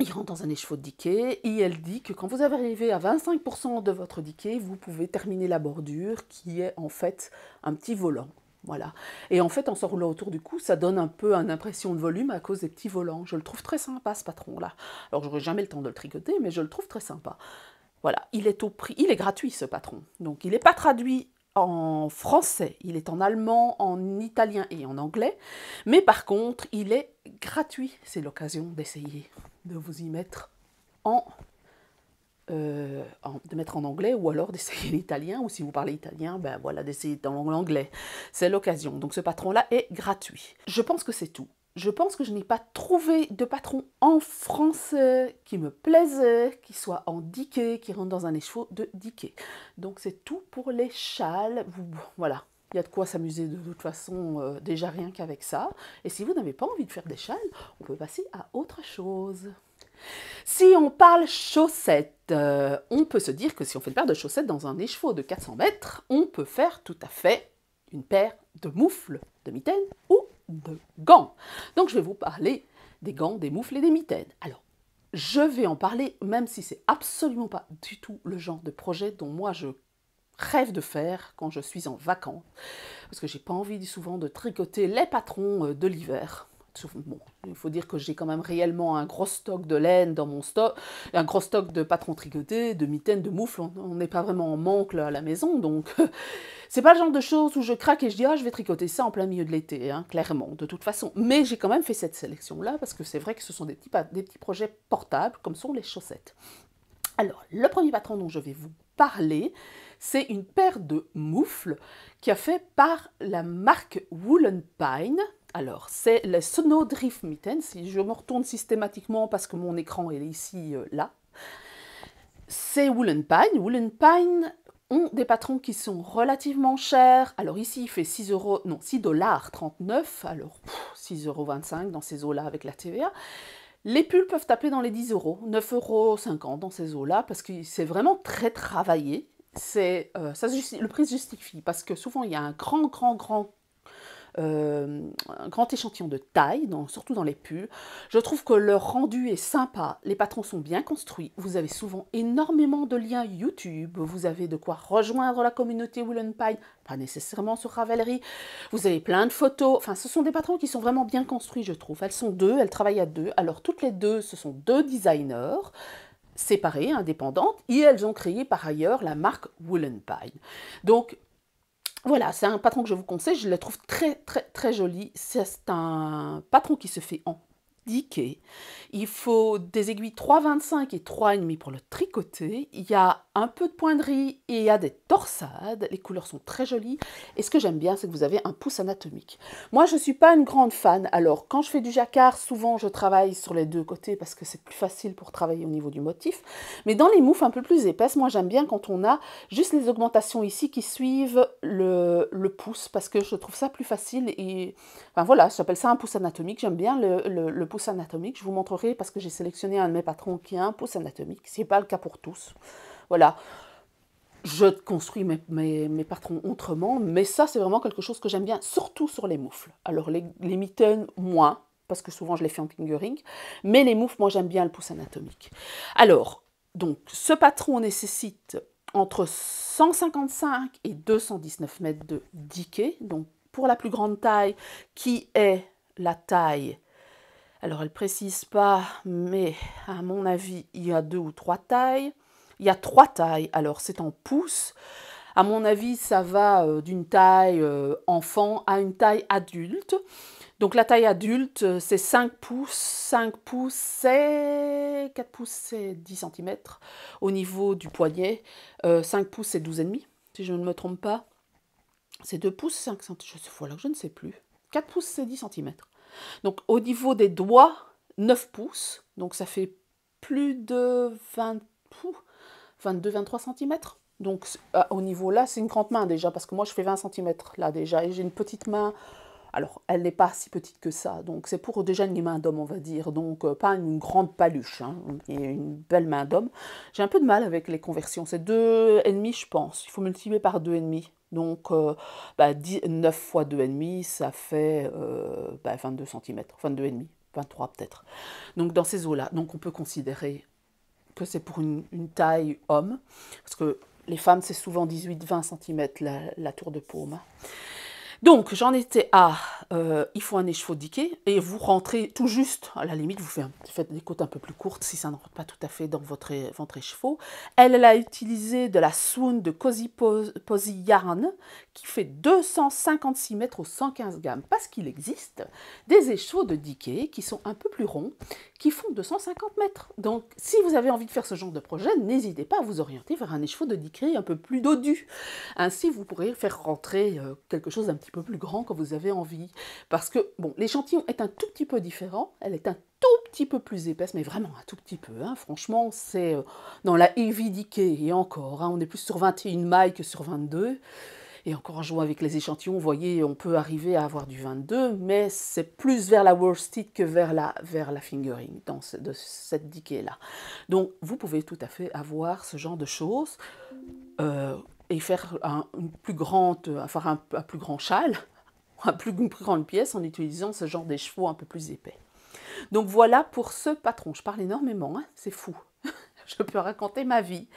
il rentre dans un écheveau de diquet et elle dit que quand vous avez arrivé à 25% de votre diquet, vous pouvez terminer la bordure qui est en fait un petit volant. Voilà. Et en fait, en se roulant autour du cou, ça donne un peu une impression de volume à cause des petits volants. Je le trouve très sympa, ce patron-là. Alors, j'aurais jamais le temps de le tricoter, mais je le trouve très sympa. Voilà, il est au prix, il est gratuit ce patron. Donc, il n'est pas traduit en français, il est en allemand, en italien et en anglais. Mais par contre, il est gratuit. C'est l'occasion d'essayer de vous y mettre en euh, de mettre en anglais ou alors d'essayer l'italien, ou si vous parlez italien, ben voilà, d'essayer dans l'anglais. C'est l'occasion. Donc ce patron-là est gratuit. Je pense que c'est tout. Je pense que je n'ai pas trouvé de patron en français euh, qui me plaisait, euh, qui soit en diquet, qui rentre dans un écheveau de diquet. Donc c'est tout pour les châles. Voilà, il y a de quoi s'amuser de toute façon, déjà rien qu'avec ça. Et si vous n'avez pas envie de faire des châles, on peut passer à autre chose. Si on parle chaussettes, euh, on peut se dire que si on fait une paire de chaussettes dans un écheveau de 400 mètres, on peut faire tout à fait une paire de moufles, de mitaines ou de gants. Donc je vais vous parler des gants, des moufles et des mitaines. Alors, je vais en parler même si c'est absolument pas du tout le genre de projet dont moi je rêve de faire quand je suis en vacances, parce que j'ai pas envie souvent de tricoter les patrons euh, de l'hiver bon, il faut dire que j'ai quand même réellement un gros stock de laine dans mon stock, un gros stock de patrons tricotés, de mitaines, de moufles. On n'est pas vraiment en manque là, à la maison, donc c'est pas le genre de choses où je craque et je dis ah je vais tricoter ça en plein milieu de l'été, hein, clairement, de toute façon. Mais j'ai quand même fait cette sélection là parce que c'est vrai que ce sont des petits, des petits projets portables comme sont les chaussettes. Alors, le premier patron dont je vais vous parler, c'est une paire de moufles qui a fait par la marque Woolen Pine, alors, c'est le snowdrift Mittens. Si je me retourne systématiquement parce que mon écran est ici, euh, là. C'est Woolen Pine. Woolen Pine ont des patrons qui sont relativement chers. Alors ici, il fait 6 euros, non, 6 dollars 39. Alors, 6,25 euros dans ces eaux-là avec la TVA. Les pulls peuvent taper dans les 10 euros, 9,50 euros dans ces eaux-là, parce que c'est vraiment très travaillé. C'est, euh, le prix se justifie, parce que souvent il y a un grand, grand, grand euh, un grand échantillon de taille, surtout dans les pulls. Je trouve que leur rendu est sympa, les patrons sont bien construits, vous avez souvent énormément de liens YouTube, vous avez de quoi rejoindre la communauté Woolen Pine, pas nécessairement sur Ravelry, vous avez plein de photos, enfin ce sont des patrons qui sont vraiment bien construits je trouve. Elles sont deux, elles travaillent à deux, alors toutes les deux ce sont deux designers, séparées, indépendantes, et elles ont créé par ailleurs la marque Woolen Pine. Donc voilà, c'est un patron que je vous conseille. Je le trouve très, très, très joli. C'est un patron qui se fait en il faut des aiguilles 3,25 et 3,5 pour le tricoter. Il y a un peu de pointerie et il y a des torsades. Les couleurs sont très jolies. Et ce que j'aime bien, c'est que vous avez un pouce anatomique. Moi, je ne suis pas une grande fan. Alors, quand je fais du jacquard, souvent, je travaille sur les deux côtés parce que c'est plus facile pour travailler au niveau du motif. Mais dans les moufs un peu plus épaisses, moi, j'aime bien quand on a juste les augmentations ici qui suivent le, pouce parce que je trouve ça plus facile. Et enfin, voilà, j'appelle ça un pouce anatomique. J'aime bien le, le pouce anatomique. Je vous montrerai parce que j'ai sélectionné un de mes patrons qui a un pouce anatomique. Ce n'est pas le cas pour tous. Voilà. Je construis mes, patrons autrement, mais ça, c'est vraiment quelque chose que j'aime bien, surtout sur les moufles. Alors, les, les moins, parce que souvent, je les fais en fingering. Mais les moufles, moi, j'aime bien le pouce anatomique. Alors, donc, ce patron nécessite entre 155 et 219 mètres de diquet, donc pour la plus grande taille, qui est la taille alors elle précise pas, mais à mon avis, il y a deux ou trois tailles. Il y a trois tailles, alors c'est en pouces. À mon avis, ça va euh, d'une taille euh, enfant à une taille adulte. Donc la taille adulte, euh, c'est 5 pouces. 5 pouces, c'est 4 pouces, c'est 10 cm au niveau du poignet. 5 pouces, c'est 12,5, si je ne me trompe pas. C'est 2 pouces, 5 cm. voilà, je ne sais plus. 4 pouces, c'est 10 cm. Donc au niveau des doigts, 9 pouces, donc ça fait plus de 22-23 cm. Donc euh, au niveau là, c'est une grande main déjà, parce que moi je fais 20 cm là déjà, et j'ai une petite main. Alors, elle n'est pas si petite que ça, donc c'est pour déjà une main d'homme, on va dire, donc euh, pas une grande paluche, hein, une belle main d'homme. J'ai un peu de mal avec les conversions, c'est 2,5 je pense, il faut multiplier par 2,5. Donc, 9 euh, bah, fois 2,5, ça fait 22 cm, 22,5, 23 peut-être. Donc, dans ces eaux-là. on peut considérer que c'est pour une, taille homme, parce que les femmes, c'est souvent 18-20 cm la, tour de paume. Donc, j'en étais à, euh, il faut un diqué, et vous rentrez tout juste, à la limite, vous faites, des côtes un peu plus courtes si ça ne rentre pas tout à fait dans votre, écheveau. Elle, a utilisé de la swoon de cosy Posi Yarn, qui fait 256 mètres au 115 gammes, parce qu'il existe des écheveaux de diquet qui sont un peu plus ronds, qui font 250 mètres. Donc, si vous avez envie de faire ce genre de projet, n'hésitez pas à vous orienter vers un écheveau de diquet un peu plus dodu. Ainsi, vous pourrez faire rentrer euh, quelque chose un petit peu plus grand quand vous avez envie. Parce que, bon, l'échantillon est un tout petit peu différent, elle est un tout petit peu plus épaisse, mais vraiment un tout petit peu. Hein. Franchement, c'est euh, dans la évidiquée, et encore, hein, on est plus sur 21 mailles que sur 22. Et encore en jouant avec les échantillons, voyez, on peut arriver à avoir du 22, mais c'est plus vers la worsted que vers la, vers la fingering, dans de cette diquée-là. Donc, vous pouvez tout à fait avoir ce genre de choses. Euh, et faire un, une plus grande, enfin euh, un, un, plus grand châle, un plus, une plus grande pièce en utilisant ce genre chevaux un peu plus épais. Donc voilà pour ce patron. Je parle énormément, hein, c'est fou. Je peux raconter ma vie.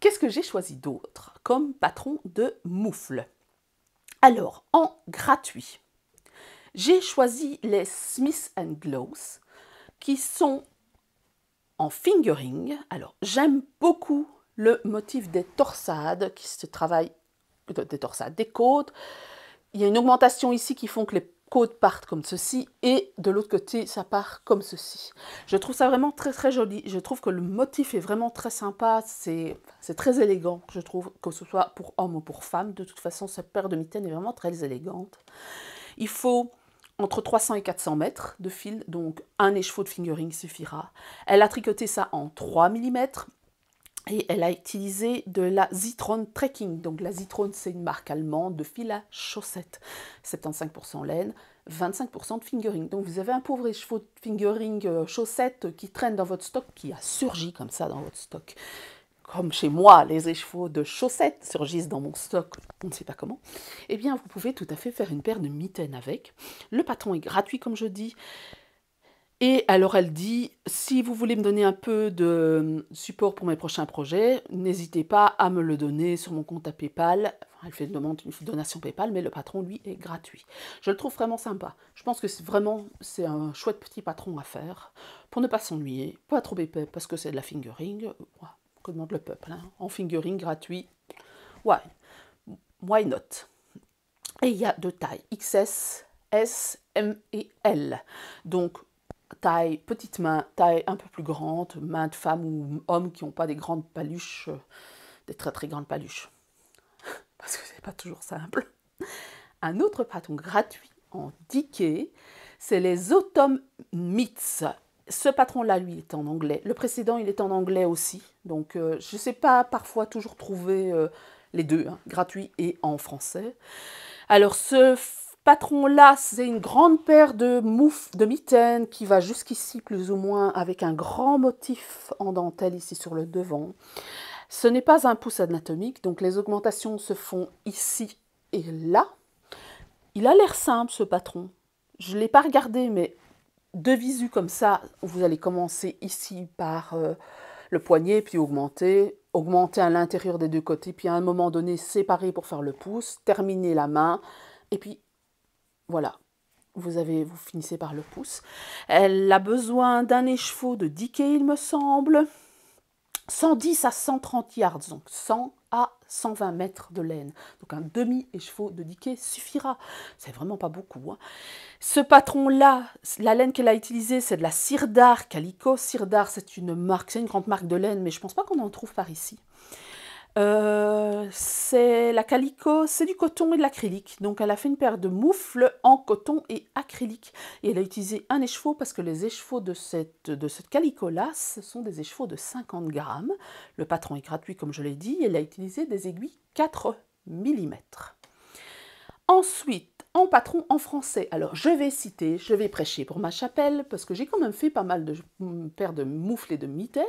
Qu'est-ce que j'ai choisi d'autre comme patron de moufle Alors, en gratuit, j'ai choisi les Smith Glows qui sont en fingering. Alors, j'aime beaucoup le motif des torsades qui se travaille, des torsades, des côtes. Il y a une augmentation ici qui font que les côtes partent comme ceci et de l'autre côté ça part comme ceci. Je trouve ça vraiment très très joli. Je trouve que le motif est vraiment très sympa. C'est très élégant je trouve que ce soit pour homme ou pour femme. De toute façon cette paire de mitaines est vraiment très élégante. Il faut entre 300 et 400 mètres de fil, donc un écheveau de fingering suffira. Elle a tricoté ça en 3 mm, et elle a utilisé de la Zitron Trekking. Donc la Zitron, c'est une marque allemande de fil à chaussettes. 75% laine, 25% de fingering. Donc vous avez un pauvre écheveau de fingering euh, chaussettes qui traîne dans votre stock, qui a surgi comme ça dans votre stock. Comme chez moi, les écheveaux de chaussettes surgissent dans mon stock, on ne sait pas comment. Eh bien, vous pouvez tout à fait faire une paire de mitaines avec. Le patron est gratuit, comme je dis. Et alors elle dit, si vous voulez me donner un peu de euh, support pour mes prochains projets, n'hésitez pas à me le donner sur mon compte à PayPal. Enfin, elle fait une demande, une donation PayPal, mais le patron, lui, est gratuit. Je le trouve vraiment sympa. Je pense que c'est vraiment, c'est un chouette petit patron à faire pour ne pas s'ennuyer, pas trop épais parce que c'est de la fingering. Que demande le peuple hein. En fingering gratuit. Why why not Et il y a deux tailles, XS, S, M et L. Donc taille petite main, taille un peu plus grande, main de femme ou homme qui n'ont pas des grandes paluches, euh, des très très grandes paluches. Parce que c'est pas toujours simple. Un autre patron gratuit en diquet, c'est les Autumn Meats. Ce patron-là, lui, est en anglais. Le précédent, il est en anglais aussi. Donc, euh, je ne sais pas parfois toujours trouver euh, les deux, hein, gratuit et en français. Alors, ce patron-là, c'est une grande paire de mouf, de mitaines qui va jusqu'ici plus ou moins avec un grand motif en dentelle ici sur le devant. Ce n'est pas un pouce anatomique, donc les augmentations se font ici et là. Il a l'air simple ce patron. Je ne l'ai pas regardé, mais de visu comme ça, vous allez commencer ici par euh, le poignet, puis augmenter, augmenter à l'intérieur des deux côtés, puis à un moment donné séparer pour faire le pouce, terminer la main, et puis voilà, vous, avez, vous finissez par le pouce. Elle a besoin d'un écheveau de 10 il me semble. 110 à 130 yards, donc 100 à 120 mètres de laine. Donc un demi-écheveau de diquet suffira. C'est vraiment pas beaucoup. Hein. Ce patron-là, la laine qu'elle a utilisée, c'est de la Sirdar Calico. Sirdar, c'est une marque, c'est une grande marque de laine, mais je pense pas qu'on en trouve par ici. Euh, c'est la calico, c'est du coton et de l'acrylique. Donc elle a fait une paire de moufles en coton et acrylique. Et elle a utilisé un écheveau parce que les écheveaux de cette, de cette calico-là, sont des écheveaux de 50 grammes. Le patron est gratuit comme je l'ai dit. Elle a utilisé des aiguilles 4 mm. Ensuite, en patron en français. Alors je vais citer, je vais prêcher pour ma chapelle, parce que j'ai quand même fait pas mal de mm, paires de moufles et de mitaines.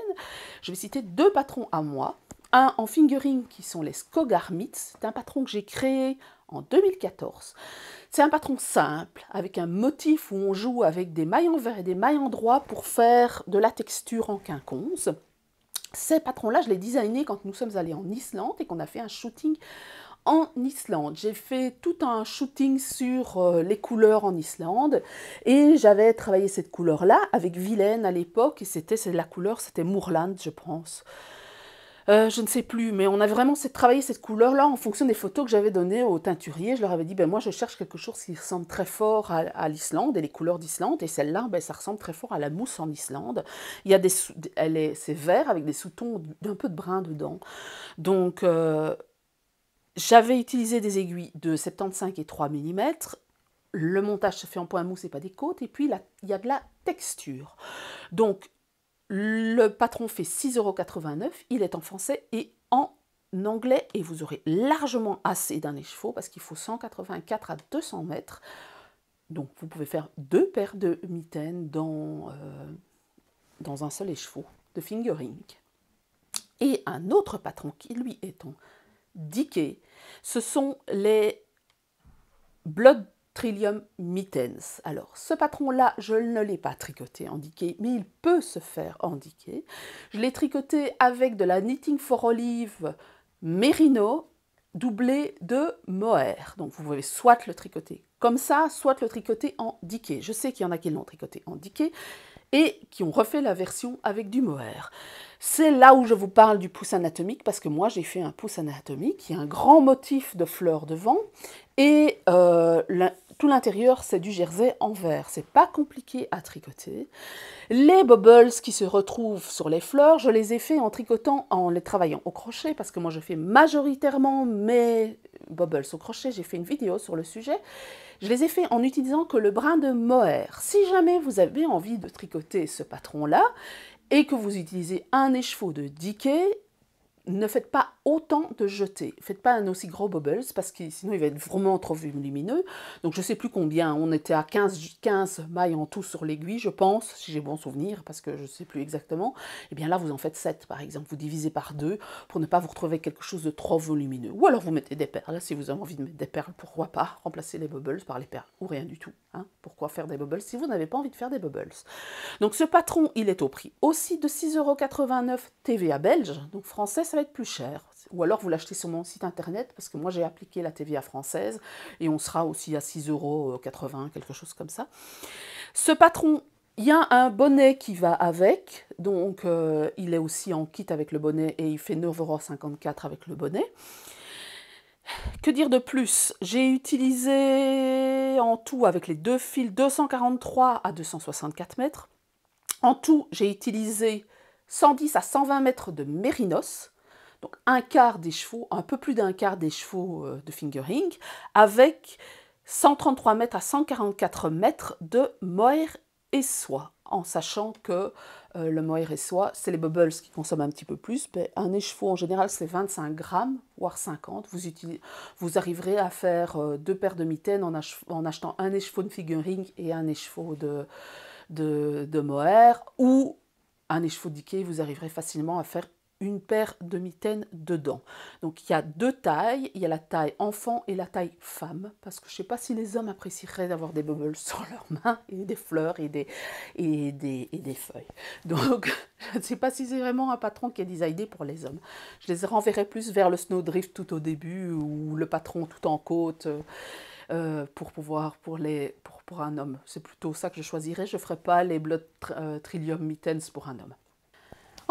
Je vais citer deux patrons à moi un en fingering qui sont les Skogarmits. C'est un patron que j'ai créé en 2014. C'est un patron simple, avec un motif où on joue avec des mailles verts et des mailles en droit pour faire de la texture en quinconce. Ces patrons-là, je les designés quand nous sommes allés en Islande et qu'on a fait un shooting en Islande. J'ai fait tout un shooting sur euh, les couleurs en Islande et j'avais travaillé cette couleur-là avec Vilaine à l'époque et c'était la couleur, c'était Moorland je pense. Euh, je ne sais plus, mais on a vraiment travaillé cette couleur-là en fonction des photos que j'avais données aux teinturiers. Je leur avais dit, ben moi je cherche quelque chose qui ressemble très fort à, l'Islande et les couleurs d'Islande. Et celle-là, ben, ça ressemble très fort à la mousse en Islande. Il y a des, elle c'est vert avec des sous-tons d'un peu de brun dedans. Donc euh, j'avais utilisé des aiguilles de 75 et 3 mm. Le montage se fait en point mousse et pas des côtes. Et puis il y a de la texture. Donc le patron fait 6,89€, il est en français et en anglais et vous aurez largement assez d'un écheveau parce qu'il faut 184 à 200 mètres. Donc vous pouvez faire deux paires de mitaines dans, euh, dans un seul écheveau de fingering. Et un autre patron qui lui est en diquet, ce sont les de... Trillium Mittens. Alors, ce patron-là, je ne l'ai pas tricoté en indiqué, mais il peut se faire en indiquer. Je l'ai tricoté avec de la Knitting for Olive Merino doublé de mohair. Donc, vous pouvez soit le tricoter comme ça, soit le tricoter en diqué. Je sais qu'il y en a qui l'ont tricoté en diqué et qui ont refait la version avec du mohair. C'est là où je vous parle du pouce anatomique, parce que moi j'ai fait un pouce anatomique, il y a un grand motif de fleurs devant, et euh, tout l'intérieur, c'est du jersey en verre. C'est pas compliqué à tricoter. Les bubbles qui se retrouvent sur les fleurs, je les ai fait en tricotant, en les travaillant au crochet, parce que moi je fais majoritairement mes bubbles au crochet. J'ai fait une vidéo sur le sujet. Je les ai fait en utilisant que le brin de mohair. Si jamais vous avez envie de tricoter ce patron-là, et que vous utilisez un écheveau de diquet, ne faites pas autant de jetés. Faites pas un aussi gros bubbles parce que sinon il va être vraiment trop volumineux. Donc je sais plus combien, on était à 15, 15 mailles en tout sur l'aiguille, je pense, si j'ai bon souvenir, parce que je sais plus exactement. Et eh bien là, vous en faites 7 par exemple, vous divisez par 2 pour ne pas vous retrouver quelque chose de trop volumineux. Ou alors vous mettez des perles, si vous avez envie de mettre des perles, pourquoi pas remplacer les bubbles par les perles ou rien du tout. Hein. Pourquoi faire des bubbles si vous n'avez pas envie de faire des bubbles Donc ce patron, il est au prix aussi de 6,89€ TVA belge, donc français ça va être plus cher. Ou alors vous l'achetez sur mon site internet, parce que moi j'ai appliqué la TVA française, et on sera aussi à 6,80 euros, euh, quelque chose comme ça. Ce patron, il y a un bonnet qui va avec, donc euh, il est aussi en kit avec le bonnet, et il fait 9,54 avec le bonnet. Que dire de plus J'ai utilisé en tout avec les deux fils 243 à 264 mètres. En tout, j'ai utilisé 110 à 120 mètres de mérinos donc un quart des chevaux, un peu plus d'un quart des chevaux euh, de fingering, avec 133 mètres à 144 mètres de mohair et soie, en sachant que euh, le mohair et soie, c'est les bubbles qui consomment un petit peu plus, mais un écheveau en général c'est 25 grammes, voire 50. Vous, vous arriverez à faire euh, deux paires de mitaines en, achetant un écheveau de fingering et un écheveau de, de, mohair, ou un écheveau diqué vous arriverez facilement à faire une paire de mitaines dedans. Donc il y a deux tailles, il y a la taille enfant et la taille femme, parce que je ne sais pas si les hommes apprécieraient d'avoir des bubbles sur leurs mains, et des fleurs et des, des, feuilles. Donc je ne sais pas si c'est vraiment un patron qui est designé pour les hommes. Je les renverrais plus vers le snowdrift tout au début, ou le patron tout en côte. Euh, pour pouvoir pour les pour, un homme c'est plutôt ça que je choisirais je ferai pas les blood euh, trillium mittens pour un homme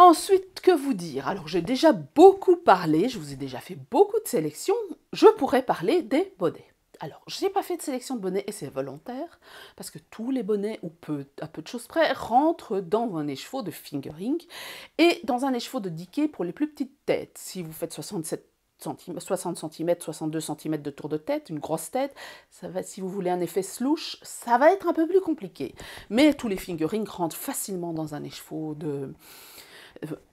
Ensuite, que vous dire Alors, j'ai déjà beaucoup parlé, je vous ai déjà fait beaucoup de sélections, je pourrais parler des bonnets. Alors, je n'ai pas fait de sélection de bonnets et c'est volontaire, parce que tous les bonnets, ou peu, à peu de choses près, rentrent dans un écheveau de fingering et dans un écheveau de diquet pour les plus petites têtes. Si vous faites 67 60 cm, 62 cm de tour de tête, une grosse tête, ça va, si vous voulez un effet slouche, ça va être un peu plus compliqué. Mais tous les fingerings rentrent facilement dans un écheveau de,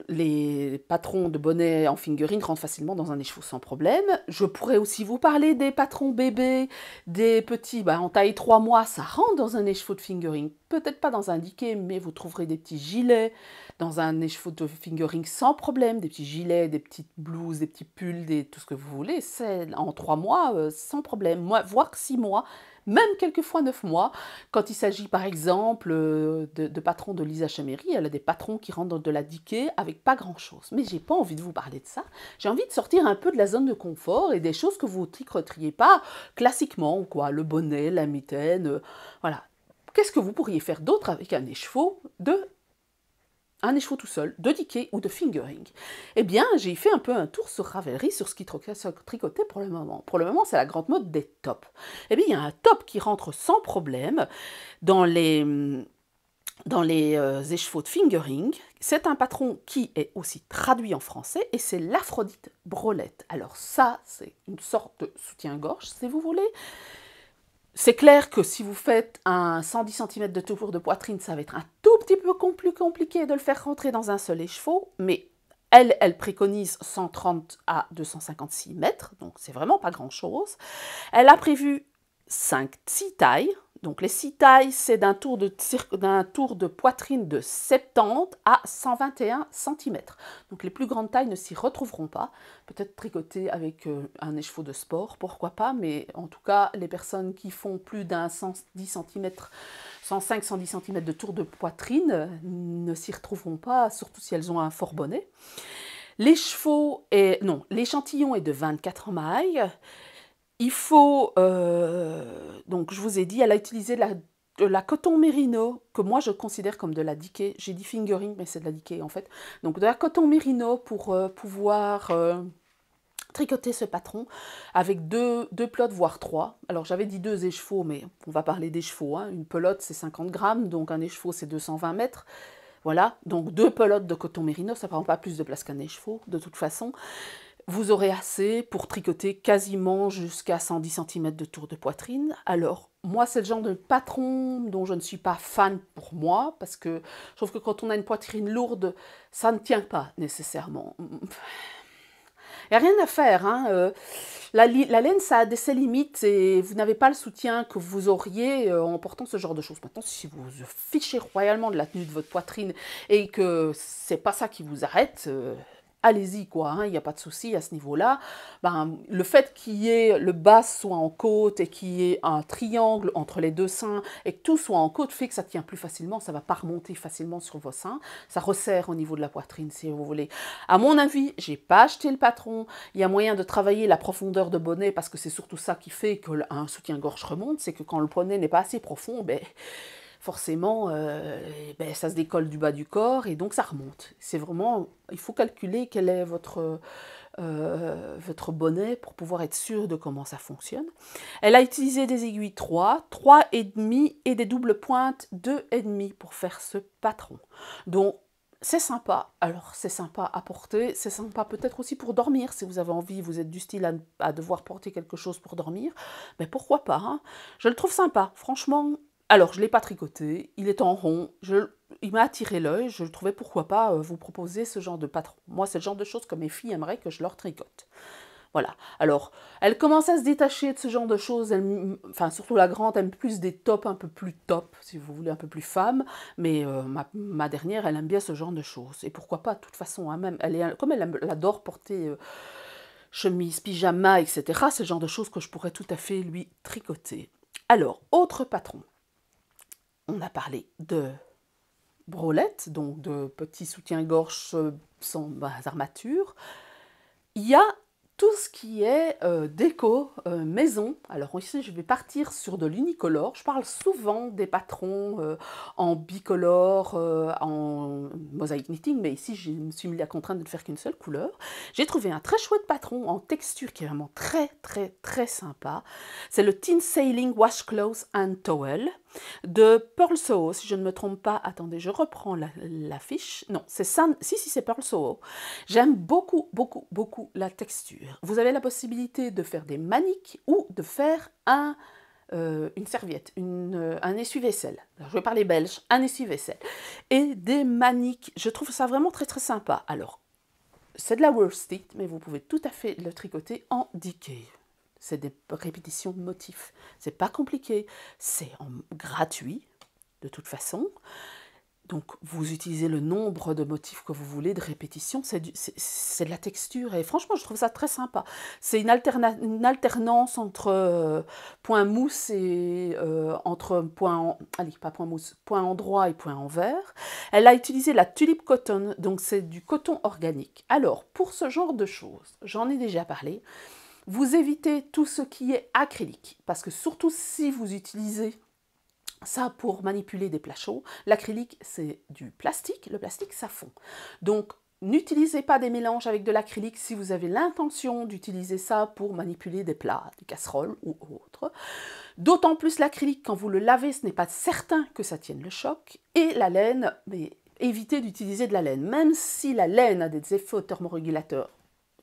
les patrons de bonnets en fingering rentrent facilement dans un écheveau sans problème. Je pourrais aussi vous parler des patrons bébés, des petits, bah, en taille 3 mois, ça rentre dans un écheveau de fingering. Peut-être pas dans un diquet, mais vous trouverez des petits gilets dans un écheveau de fingering sans problème, des petits gilets, des petites blouses, des petits pulls, tout ce que vous voulez. C'est en 3 mois, euh, sans problème, voire 6 mois même quelquefois neuf mois, quand il s'agit par exemple euh, de, patrons de Lisa Chaméry, elle a des patrons qui rentrent de la diquée avec pas grand-chose. Mais j'ai pas envie de vous parler de ça, j'ai envie de sortir un peu de la zone de confort et des choses que vous tricoteriez pas classiquement, quoi, le bonnet, la mitaine, euh, voilà. Qu'est-ce que vous pourriez faire d'autre avec un écheveau de un écheveau tout seul, de diquet ou de fingering, eh bien, j'ai fait un peu un tour sur Ravelry, sur ce qui tricoté pour le moment. Pour le moment, c'est la grande mode des tops. Eh bien, il y a un top qui rentre sans problème dans les mm, dans les euh, écheveaux de fingering. C'est un patron qui est aussi traduit en français et c'est l'Aphrodite Brolette. Alors ça, c'est une sorte de soutien-gorge, si vous voulez. C'est clair que si vous faites un 110 cm de tour de poitrine, ça va être un tout petit peu plus compliqué de le faire rentrer dans un seul écheveau, mais elle, elle préconise 130 à 256 mètres, donc c'est vraiment pas grand-chose. Elle a prévu 5 six tailles, donc les six tailles, c'est d'un tour, tour, de poitrine de 70 à 121 cm. Donc les plus grandes tailles ne s'y retrouveront pas. Peut-être tricoter avec euh, un écheveau de sport, pourquoi pas, mais en tout cas, les personnes qui font plus d'un 110 cm, 105, 110 cm de tour de poitrine euh, ne s'y retrouveront pas, surtout si elles ont un fort bonnet. L'échantillon est, non, est de 24 mailles. Il faut, euh, donc je vous ai dit, elle a utilisé de la, coton mérino, que moi je considère comme de la diquée. J'ai dit fingering, mais c'est de la diquée en fait. Donc de la coton mérino pour euh, pouvoir euh, tricoter ce patron avec deux, pelotes, voire trois. Alors j'avais dit deux échevaux mais on va parler d'échevaux. Hein. Une pelote c'est 50 grammes, donc un écheveau c'est 220 mètres. Voilà, donc deux pelotes de coton mérino, ça prend pas plus de place qu'un écheveau de toute façon. Vous aurez assez pour tricoter quasiment jusqu'à 110 cm de tour de poitrine. Alors, moi, c'est le genre de patron dont je ne suis pas fan pour moi, parce que je trouve que quand on a une poitrine lourde, ça ne tient pas nécessairement. Il n'y a rien à faire. Hein. Euh, la, la, laine, ça a des, ses limites et vous n'avez pas le soutien que vous auriez euh, en portant ce genre de choses. Maintenant, si vous vous fichez royalement de la tenue de votre poitrine et que c'est pas ça qui vous arrête, euh, allez-y quoi, hein, il n'y a pas de souci à ce niveau-là. Ben, le fait qu'il y ait le bas soit en côte et qu'il y ait un triangle entre les deux seins et que tout soit en côte fait que ça tient plus facilement, ça va pas remonter facilement sur vos seins, ça resserre au niveau de la poitrine si vous voulez. À mon avis, je n'ai pas acheté le patron, il y a moyen de travailler la profondeur de bonnet parce que c'est surtout ça qui fait qu'un soutien-gorge remonte, c'est que quand le bonnet n'est pas assez profond, ben forcément, euh, ben, ça se décolle du bas du corps et donc ça remonte. C'est vraiment, il faut calculer quel est votre, euh, votre bonnet pour pouvoir être sûr de comment ça fonctionne. Elle a utilisé des aiguilles 3, 3,5 et des doubles pointes 2,5 pour faire ce patron. Donc, c'est sympa. Alors, c'est sympa à porter, c'est sympa peut-être aussi pour dormir. Si vous avez envie, vous êtes du style à, devoir porter quelque chose pour dormir, mais ben, pourquoi pas hein. Je le trouve sympa. Franchement, alors, je ne l'ai pas tricoté, il est en rond, il m'a attiré l'œil, je trouvais pourquoi pas euh, vous proposer ce genre de patron. Moi, c'est le genre de choses que mes filles aimeraient que je leur tricote. Voilà. Alors, elle commence à se détacher de ce genre de choses. enfin, surtout la grande aime plus des tops un peu plus top, si vous voulez, un peu plus femme. Mais euh, ma, dernière, elle aime bien ce genre de choses. Et pourquoi pas, de toute façon, hein, même, elle est, comme elle, adore porter euh, chemise, pyjama, etc., c'est le genre de choses que je pourrais tout à fait lui tricoter. Alors, autre patron on a parlé de brolettes, donc de petits soutiens-gorge euh, sans bah, armature. Il y a tout ce qui est euh, déco, euh, maison. Alors ici, je vais partir sur de l'unicolore. Je parle souvent des patrons en bicolore, en mosaïque knitting, mais ici, je me suis mis la contrainte de ne faire qu'une seule couleur. J'ai trouvé un très chouette patron en texture qui est vraiment très, très, très sympa. C'est le Tin Sailing clothes and Towel de Pearl Soho, si je ne me trompe pas. Attendez, je reprends la, fiche. Non, c'est ça. Si, si, c'est Pearl Soho. J'aime beaucoup, beaucoup, beaucoup la texture. Vous avez la possibilité de faire des maniques ou de faire un... Euh, une serviette, euh, un essuie-vaisselle. Je vais parler belge, un essuie-vaisselle. Et des maniques. Je trouve ça vraiment très très sympa. Alors, c'est de la worsted, mais vous pouvez tout à fait le tricoter en DK. C'est des répétitions de motifs. C'est pas compliqué. C'est gratuit, de toute façon. Donc, vous utilisez le nombre de motifs que vous voulez, de répétitions, c'est de la texture. Et franchement, je trouve ça très sympa. C'est une, alternance entre euh, point mousse et euh, entre point, en, allez, pas point mousse, point endroit et point envers. Elle a utilisé la tulipe cotton, donc c'est du coton organique. Alors, pour ce genre de choses, j'en ai déjà parlé. Vous évitez tout ce qui est acrylique, parce que surtout si vous utilisez ça pour manipuler des plats chauds, l'acrylique c'est du plastique, le plastique ça fond. Donc N'utilisez pas des mélanges avec de l'acrylique si vous avez l'intention d'utiliser ça pour manipuler des plats, des casseroles ou autre. D'autant plus l'acrylique, quand vous le lavez, ce n'est pas certain que ça tienne le choc. Et la laine, mais évitez d'utiliser de la laine. Même si la laine a des effets thermorégulateurs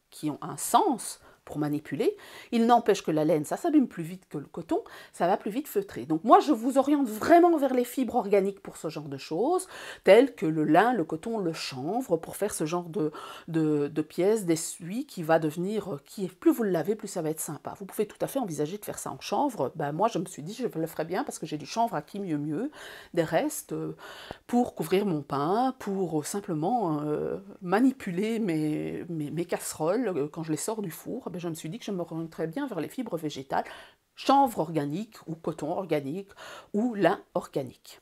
qui ont un sens, pour manipuler. Il n'empêche que la laine, ça s'abîme plus vite que le coton, ça va plus vite feutrer. Donc moi, je vous oriente vraiment vers les fibres organiques pour ce genre de choses, telles que le lin, le coton, le chanvre, pour faire ce genre de, de, pièces, d'essuie qui va devenir, euh, plus vous le lavez, plus ça va être sympa. Vous pouvez tout à fait envisager de faire ça en chanvre. Ben, moi, je me suis dit, je le ferais bien parce que j'ai du chanvre à qui mieux mieux, des restes euh, pour couvrir mon pain, pour euh, simplement manipuler mes casseroles quand je les sors du four ben, je me suis dit que je me rendrais bien vers les fibres végétales, chanvre organique ou coton organique ou lin organique.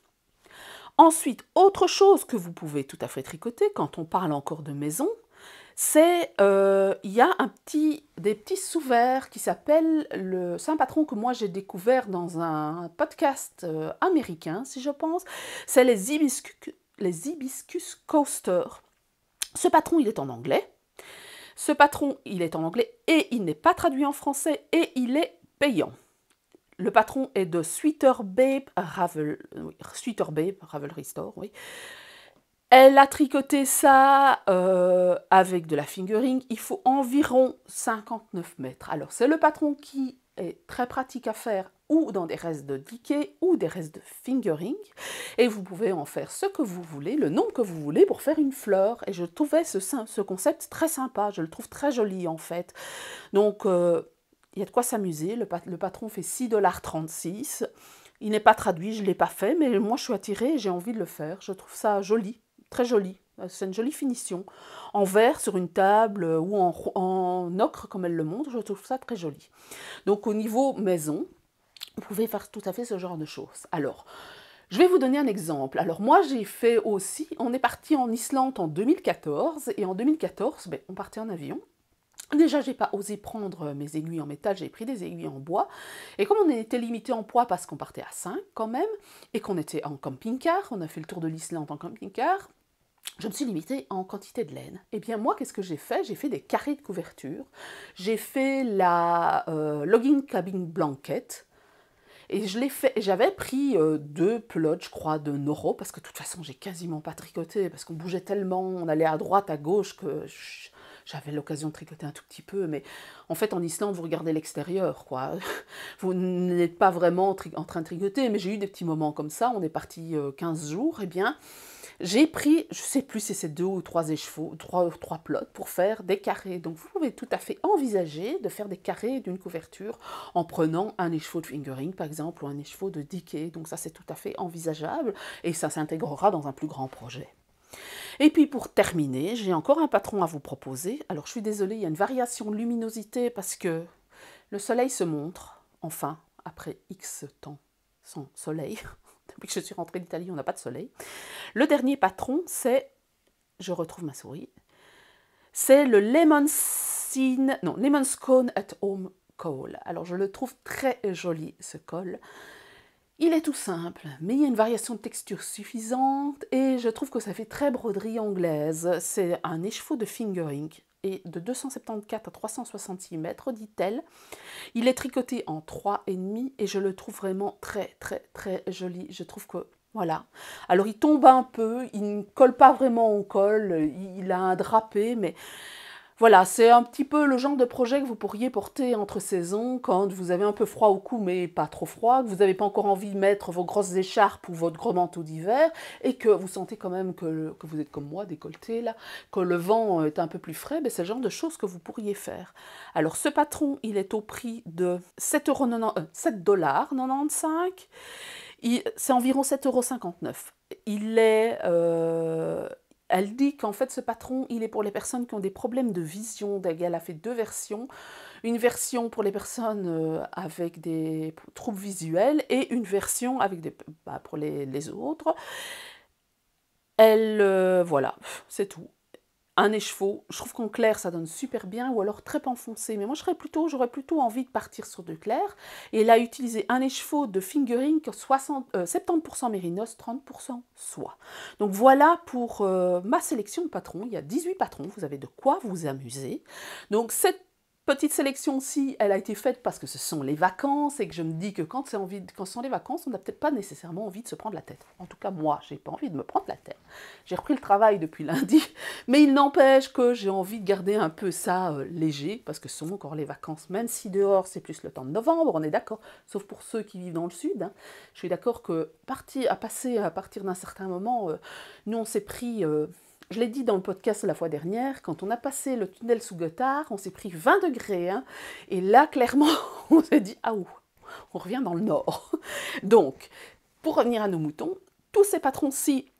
Ensuite, autre chose que vous pouvez tout à fait tricoter quand on parle encore de maison, c'est euh, il y a un petit, des petits sous-verts qui s'appellent le c'est un patron que moi j'ai découvert dans un podcast euh, américain si je pense, c'est les hibiscus les coaster. Ce patron, il est en anglais. Ce patron, il est en anglais et il n'est pas traduit en français et il est payant. Le patron est de Babe Ravel, Ravelry Store, oui. Elle a tricoté ça euh, avec de la fingering. Il faut environ 59 mètres. Alors c'est le patron qui est très pratique à faire ou dans des restes de diquet ou des restes de fingering. Et vous pouvez en faire ce que vous voulez, le nombre que vous voulez pour faire une fleur. Et je trouvais ce, ce concept très sympa, je le trouve très joli en fait. Donc euh, il y a de quoi s'amuser. Le, le, patron fait 6,36$. Il n'est pas traduit, je ne l'ai pas fait, mais moi je suis attirée et j'ai envie de le faire. Je trouve ça joli, très joli. C'est une jolie finition. En verre sur une table ou en, ocre comme elle le montre, je trouve ça très joli. Donc au niveau maison, vous pouvez faire tout à fait ce genre de choses. Alors, je vais vous donner un exemple. Alors moi j'ai fait aussi, on est parti en Islande en 2014 et en 2014 ben, on partait en avion. Déjà, j'ai pas osé prendre mes aiguilles en métal, j'ai pris des aiguilles en bois. Et comme on était limité en poids parce qu'on partait à 5 quand même, et qu'on était en camping-car, on a fait le tour de l'Islande en camping-car, je me suis limitée en quantité de laine. Et eh bien moi, qu'est-ce que j'ai fait J'ai fait des carrés de couverture, j'ai fait la login euh, logging cabin blanket, et je l'ai fait, j'avais pris euh, deux pelotes, je crois, de Noro, parce que de toute façon, j'ai quasiment pas tricoté, parce qu'on bougeait tellement, on allait à droite, à gauche, que j'avais l'occasion de tricoter un tout petit peu. Mais en fait, en Islande, vous regardez l'extérieur, quoi. Vous n'êtes pas vraiment en train de tricoter, mais j'ai eu des petits moments comme ça. On est parti 15 euh, jours, et eh bien, j'ai pris, je ne sais plus si c'est deux ou trois échevaux, trois, trois plots pour faire des carrés. Donc vous pouvez tout à fait envisager de faire des carrés d'une couverture en prenant un écheveau de fingering par exemple ou un écheveau de diquet. Donc ça c'est tout à fait envisageable et ça s'intégrera dans un plus grand projet. Et puis pour terminer, j'ai encore un patron à vous proposer. Alors je suis désolée, il y a une variation de luminosité parce que le soleil se montre enfin après X temps sans soleil. Depuis que je suis rentrée d'Italie, on n'a pas de soleil. Le dernier patron, c'est, je retrouve ma souris, c'est le Lemon, scene, Scone at Home Cole. Alors je le trouve très joli ce col. Il est tout simple, mais il y a une variation de texture suffisante et je trouve que ça fait très broderie anglaise. C'est un écheveau de fingering et de 274 à 366 mètres, dit-elle. Il est tricoté en 3,5 et je le trouve vraiment très très très joli. Je trouve que voilà. Alors il tombe un peu, il ne colle pas vraiment au col, il a un drapé, mais voilà, c'est un petit peu le genre de projet que vous pourriez porter entre saisons, quand vous avez un peu froid au cou, mais pas trop froid, que vous n'avez pas encore envie de mettre vos grosses écharpes ou votre gros manteau d'hiver, et que vous sentez quand même que, vous êtes comme moi, décolleté là, que le vent est un peu plus frais, mais ben, c'est le genre de choses que vous pourriez faire. Alors ce patron, il est au prix de 7,95$, euh, c'est environ 7,59€. Il est... Euh, elle dit qu'en fait, ce patron, il est pour les personnes qui ont des problèmes de vision. Elle a fait deux versions. Une version pour les personnes euh, avec des troubles visuels et une version avec des, bah, pour les, autres. Elle, euh, voilà, c'est tout un écheveau. Je trouve qu'en clair, ça donne super bien, ou alors très enfoncé. Mais moi, j'aurais plutôt, j'aurais plutôt envie de partir sur de clair. Et là, utiliser un écheveau de fingering 70% euh, mérinos, 30% soie. Donc voilà pour euh, ma sélection de patrons. Il y a 18 patrons, vous avez de quoi vous amuser. Donc cette Petite sélection aussi, elle a été faite parce que ce sont les vacances et que je me dis que quand, envie quand ce sont les vacances, on n'a peut-être pas nécessairement envie de se prendre la tête. En tout cas, moi, j'ai pas envie de me prendre la tête. J'ai repris le travail depuis lundi, mais il n'empêche que j'ai envie de garder un peu ça euh, léger parce que ce sont encore les vacances, même si dehors c'est plus le temps de novembre, on est d'accord, sauf pour ceux qui vivent dans le sud. Hein. Je suis d'accord que parti, à passer à partir d'un certain moment, euh, nous on s'est pris. Euh, je l'ai dit dans le podcast la fois dernière, quand on a passé le tunnel sous Gothard, on s'est pris 20 degrés. Hein, et là, clairement, on s'est dit, ah ouh, on revient dans le nord. Donc, pour revenir à nos moutons, tous ces patrons-ci,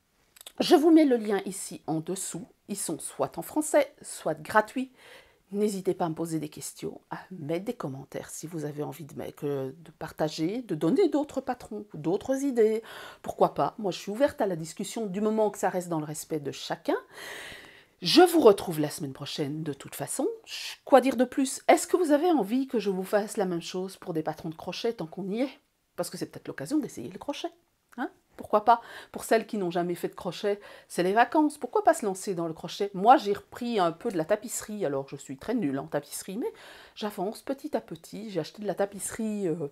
je vous mets le lien ici en dessous. Ils sont soit en français, soit gratuits. N'hésitez pas à me poser des questions, à mettre des commentaires si vous avez envie de, que, euh, de partager, de donner d'autres patrons, d'autres idées. Pourquoi pas Moi, je suis ouverte à la discussion du moment que ça reste dans le respect de chacun. Je vous retrouve la semaine prochaine de toute façon. Quoi dire de plus Est-ce que vous avez envie que je vous fasse la même chose pour des patrons de crochet tant qu'on y est Parce que c'est peut-être l'occasion d'essayer le crochet. Pourquoi pas Pour celles qui n'ont jamais fait de crochet, c'est les vacances. Pourquoi pas se lancer dans le crochet Moi, j'ai repris un peu de la tapisserie. Alors, je suis très nulle en tapisserie, mais j'avance petit à petit. J'ai acheté de la tapisserie euh,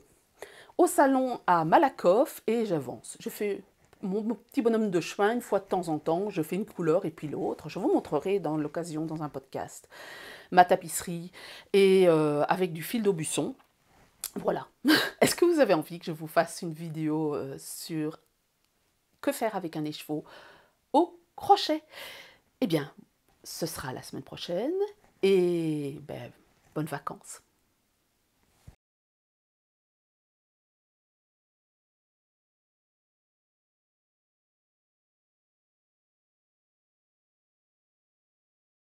au salon à Malakoff et j'avance. Je fais mon petit bonhomme de chemin une fois de temps en temps. Je fais une couleur et puis l'autre. Je vous montrerai dans l'occasion, dans un podcast, ma tapisserie et euh, avec du fil d'Aubusson. Voilà. Est-ce que vous avez envie que je vous fasse une vidéo euh, sur que faire avec un écheveau au crochet. Eh bien, ce sera la semaine prochaine et ben, bonnes vacances.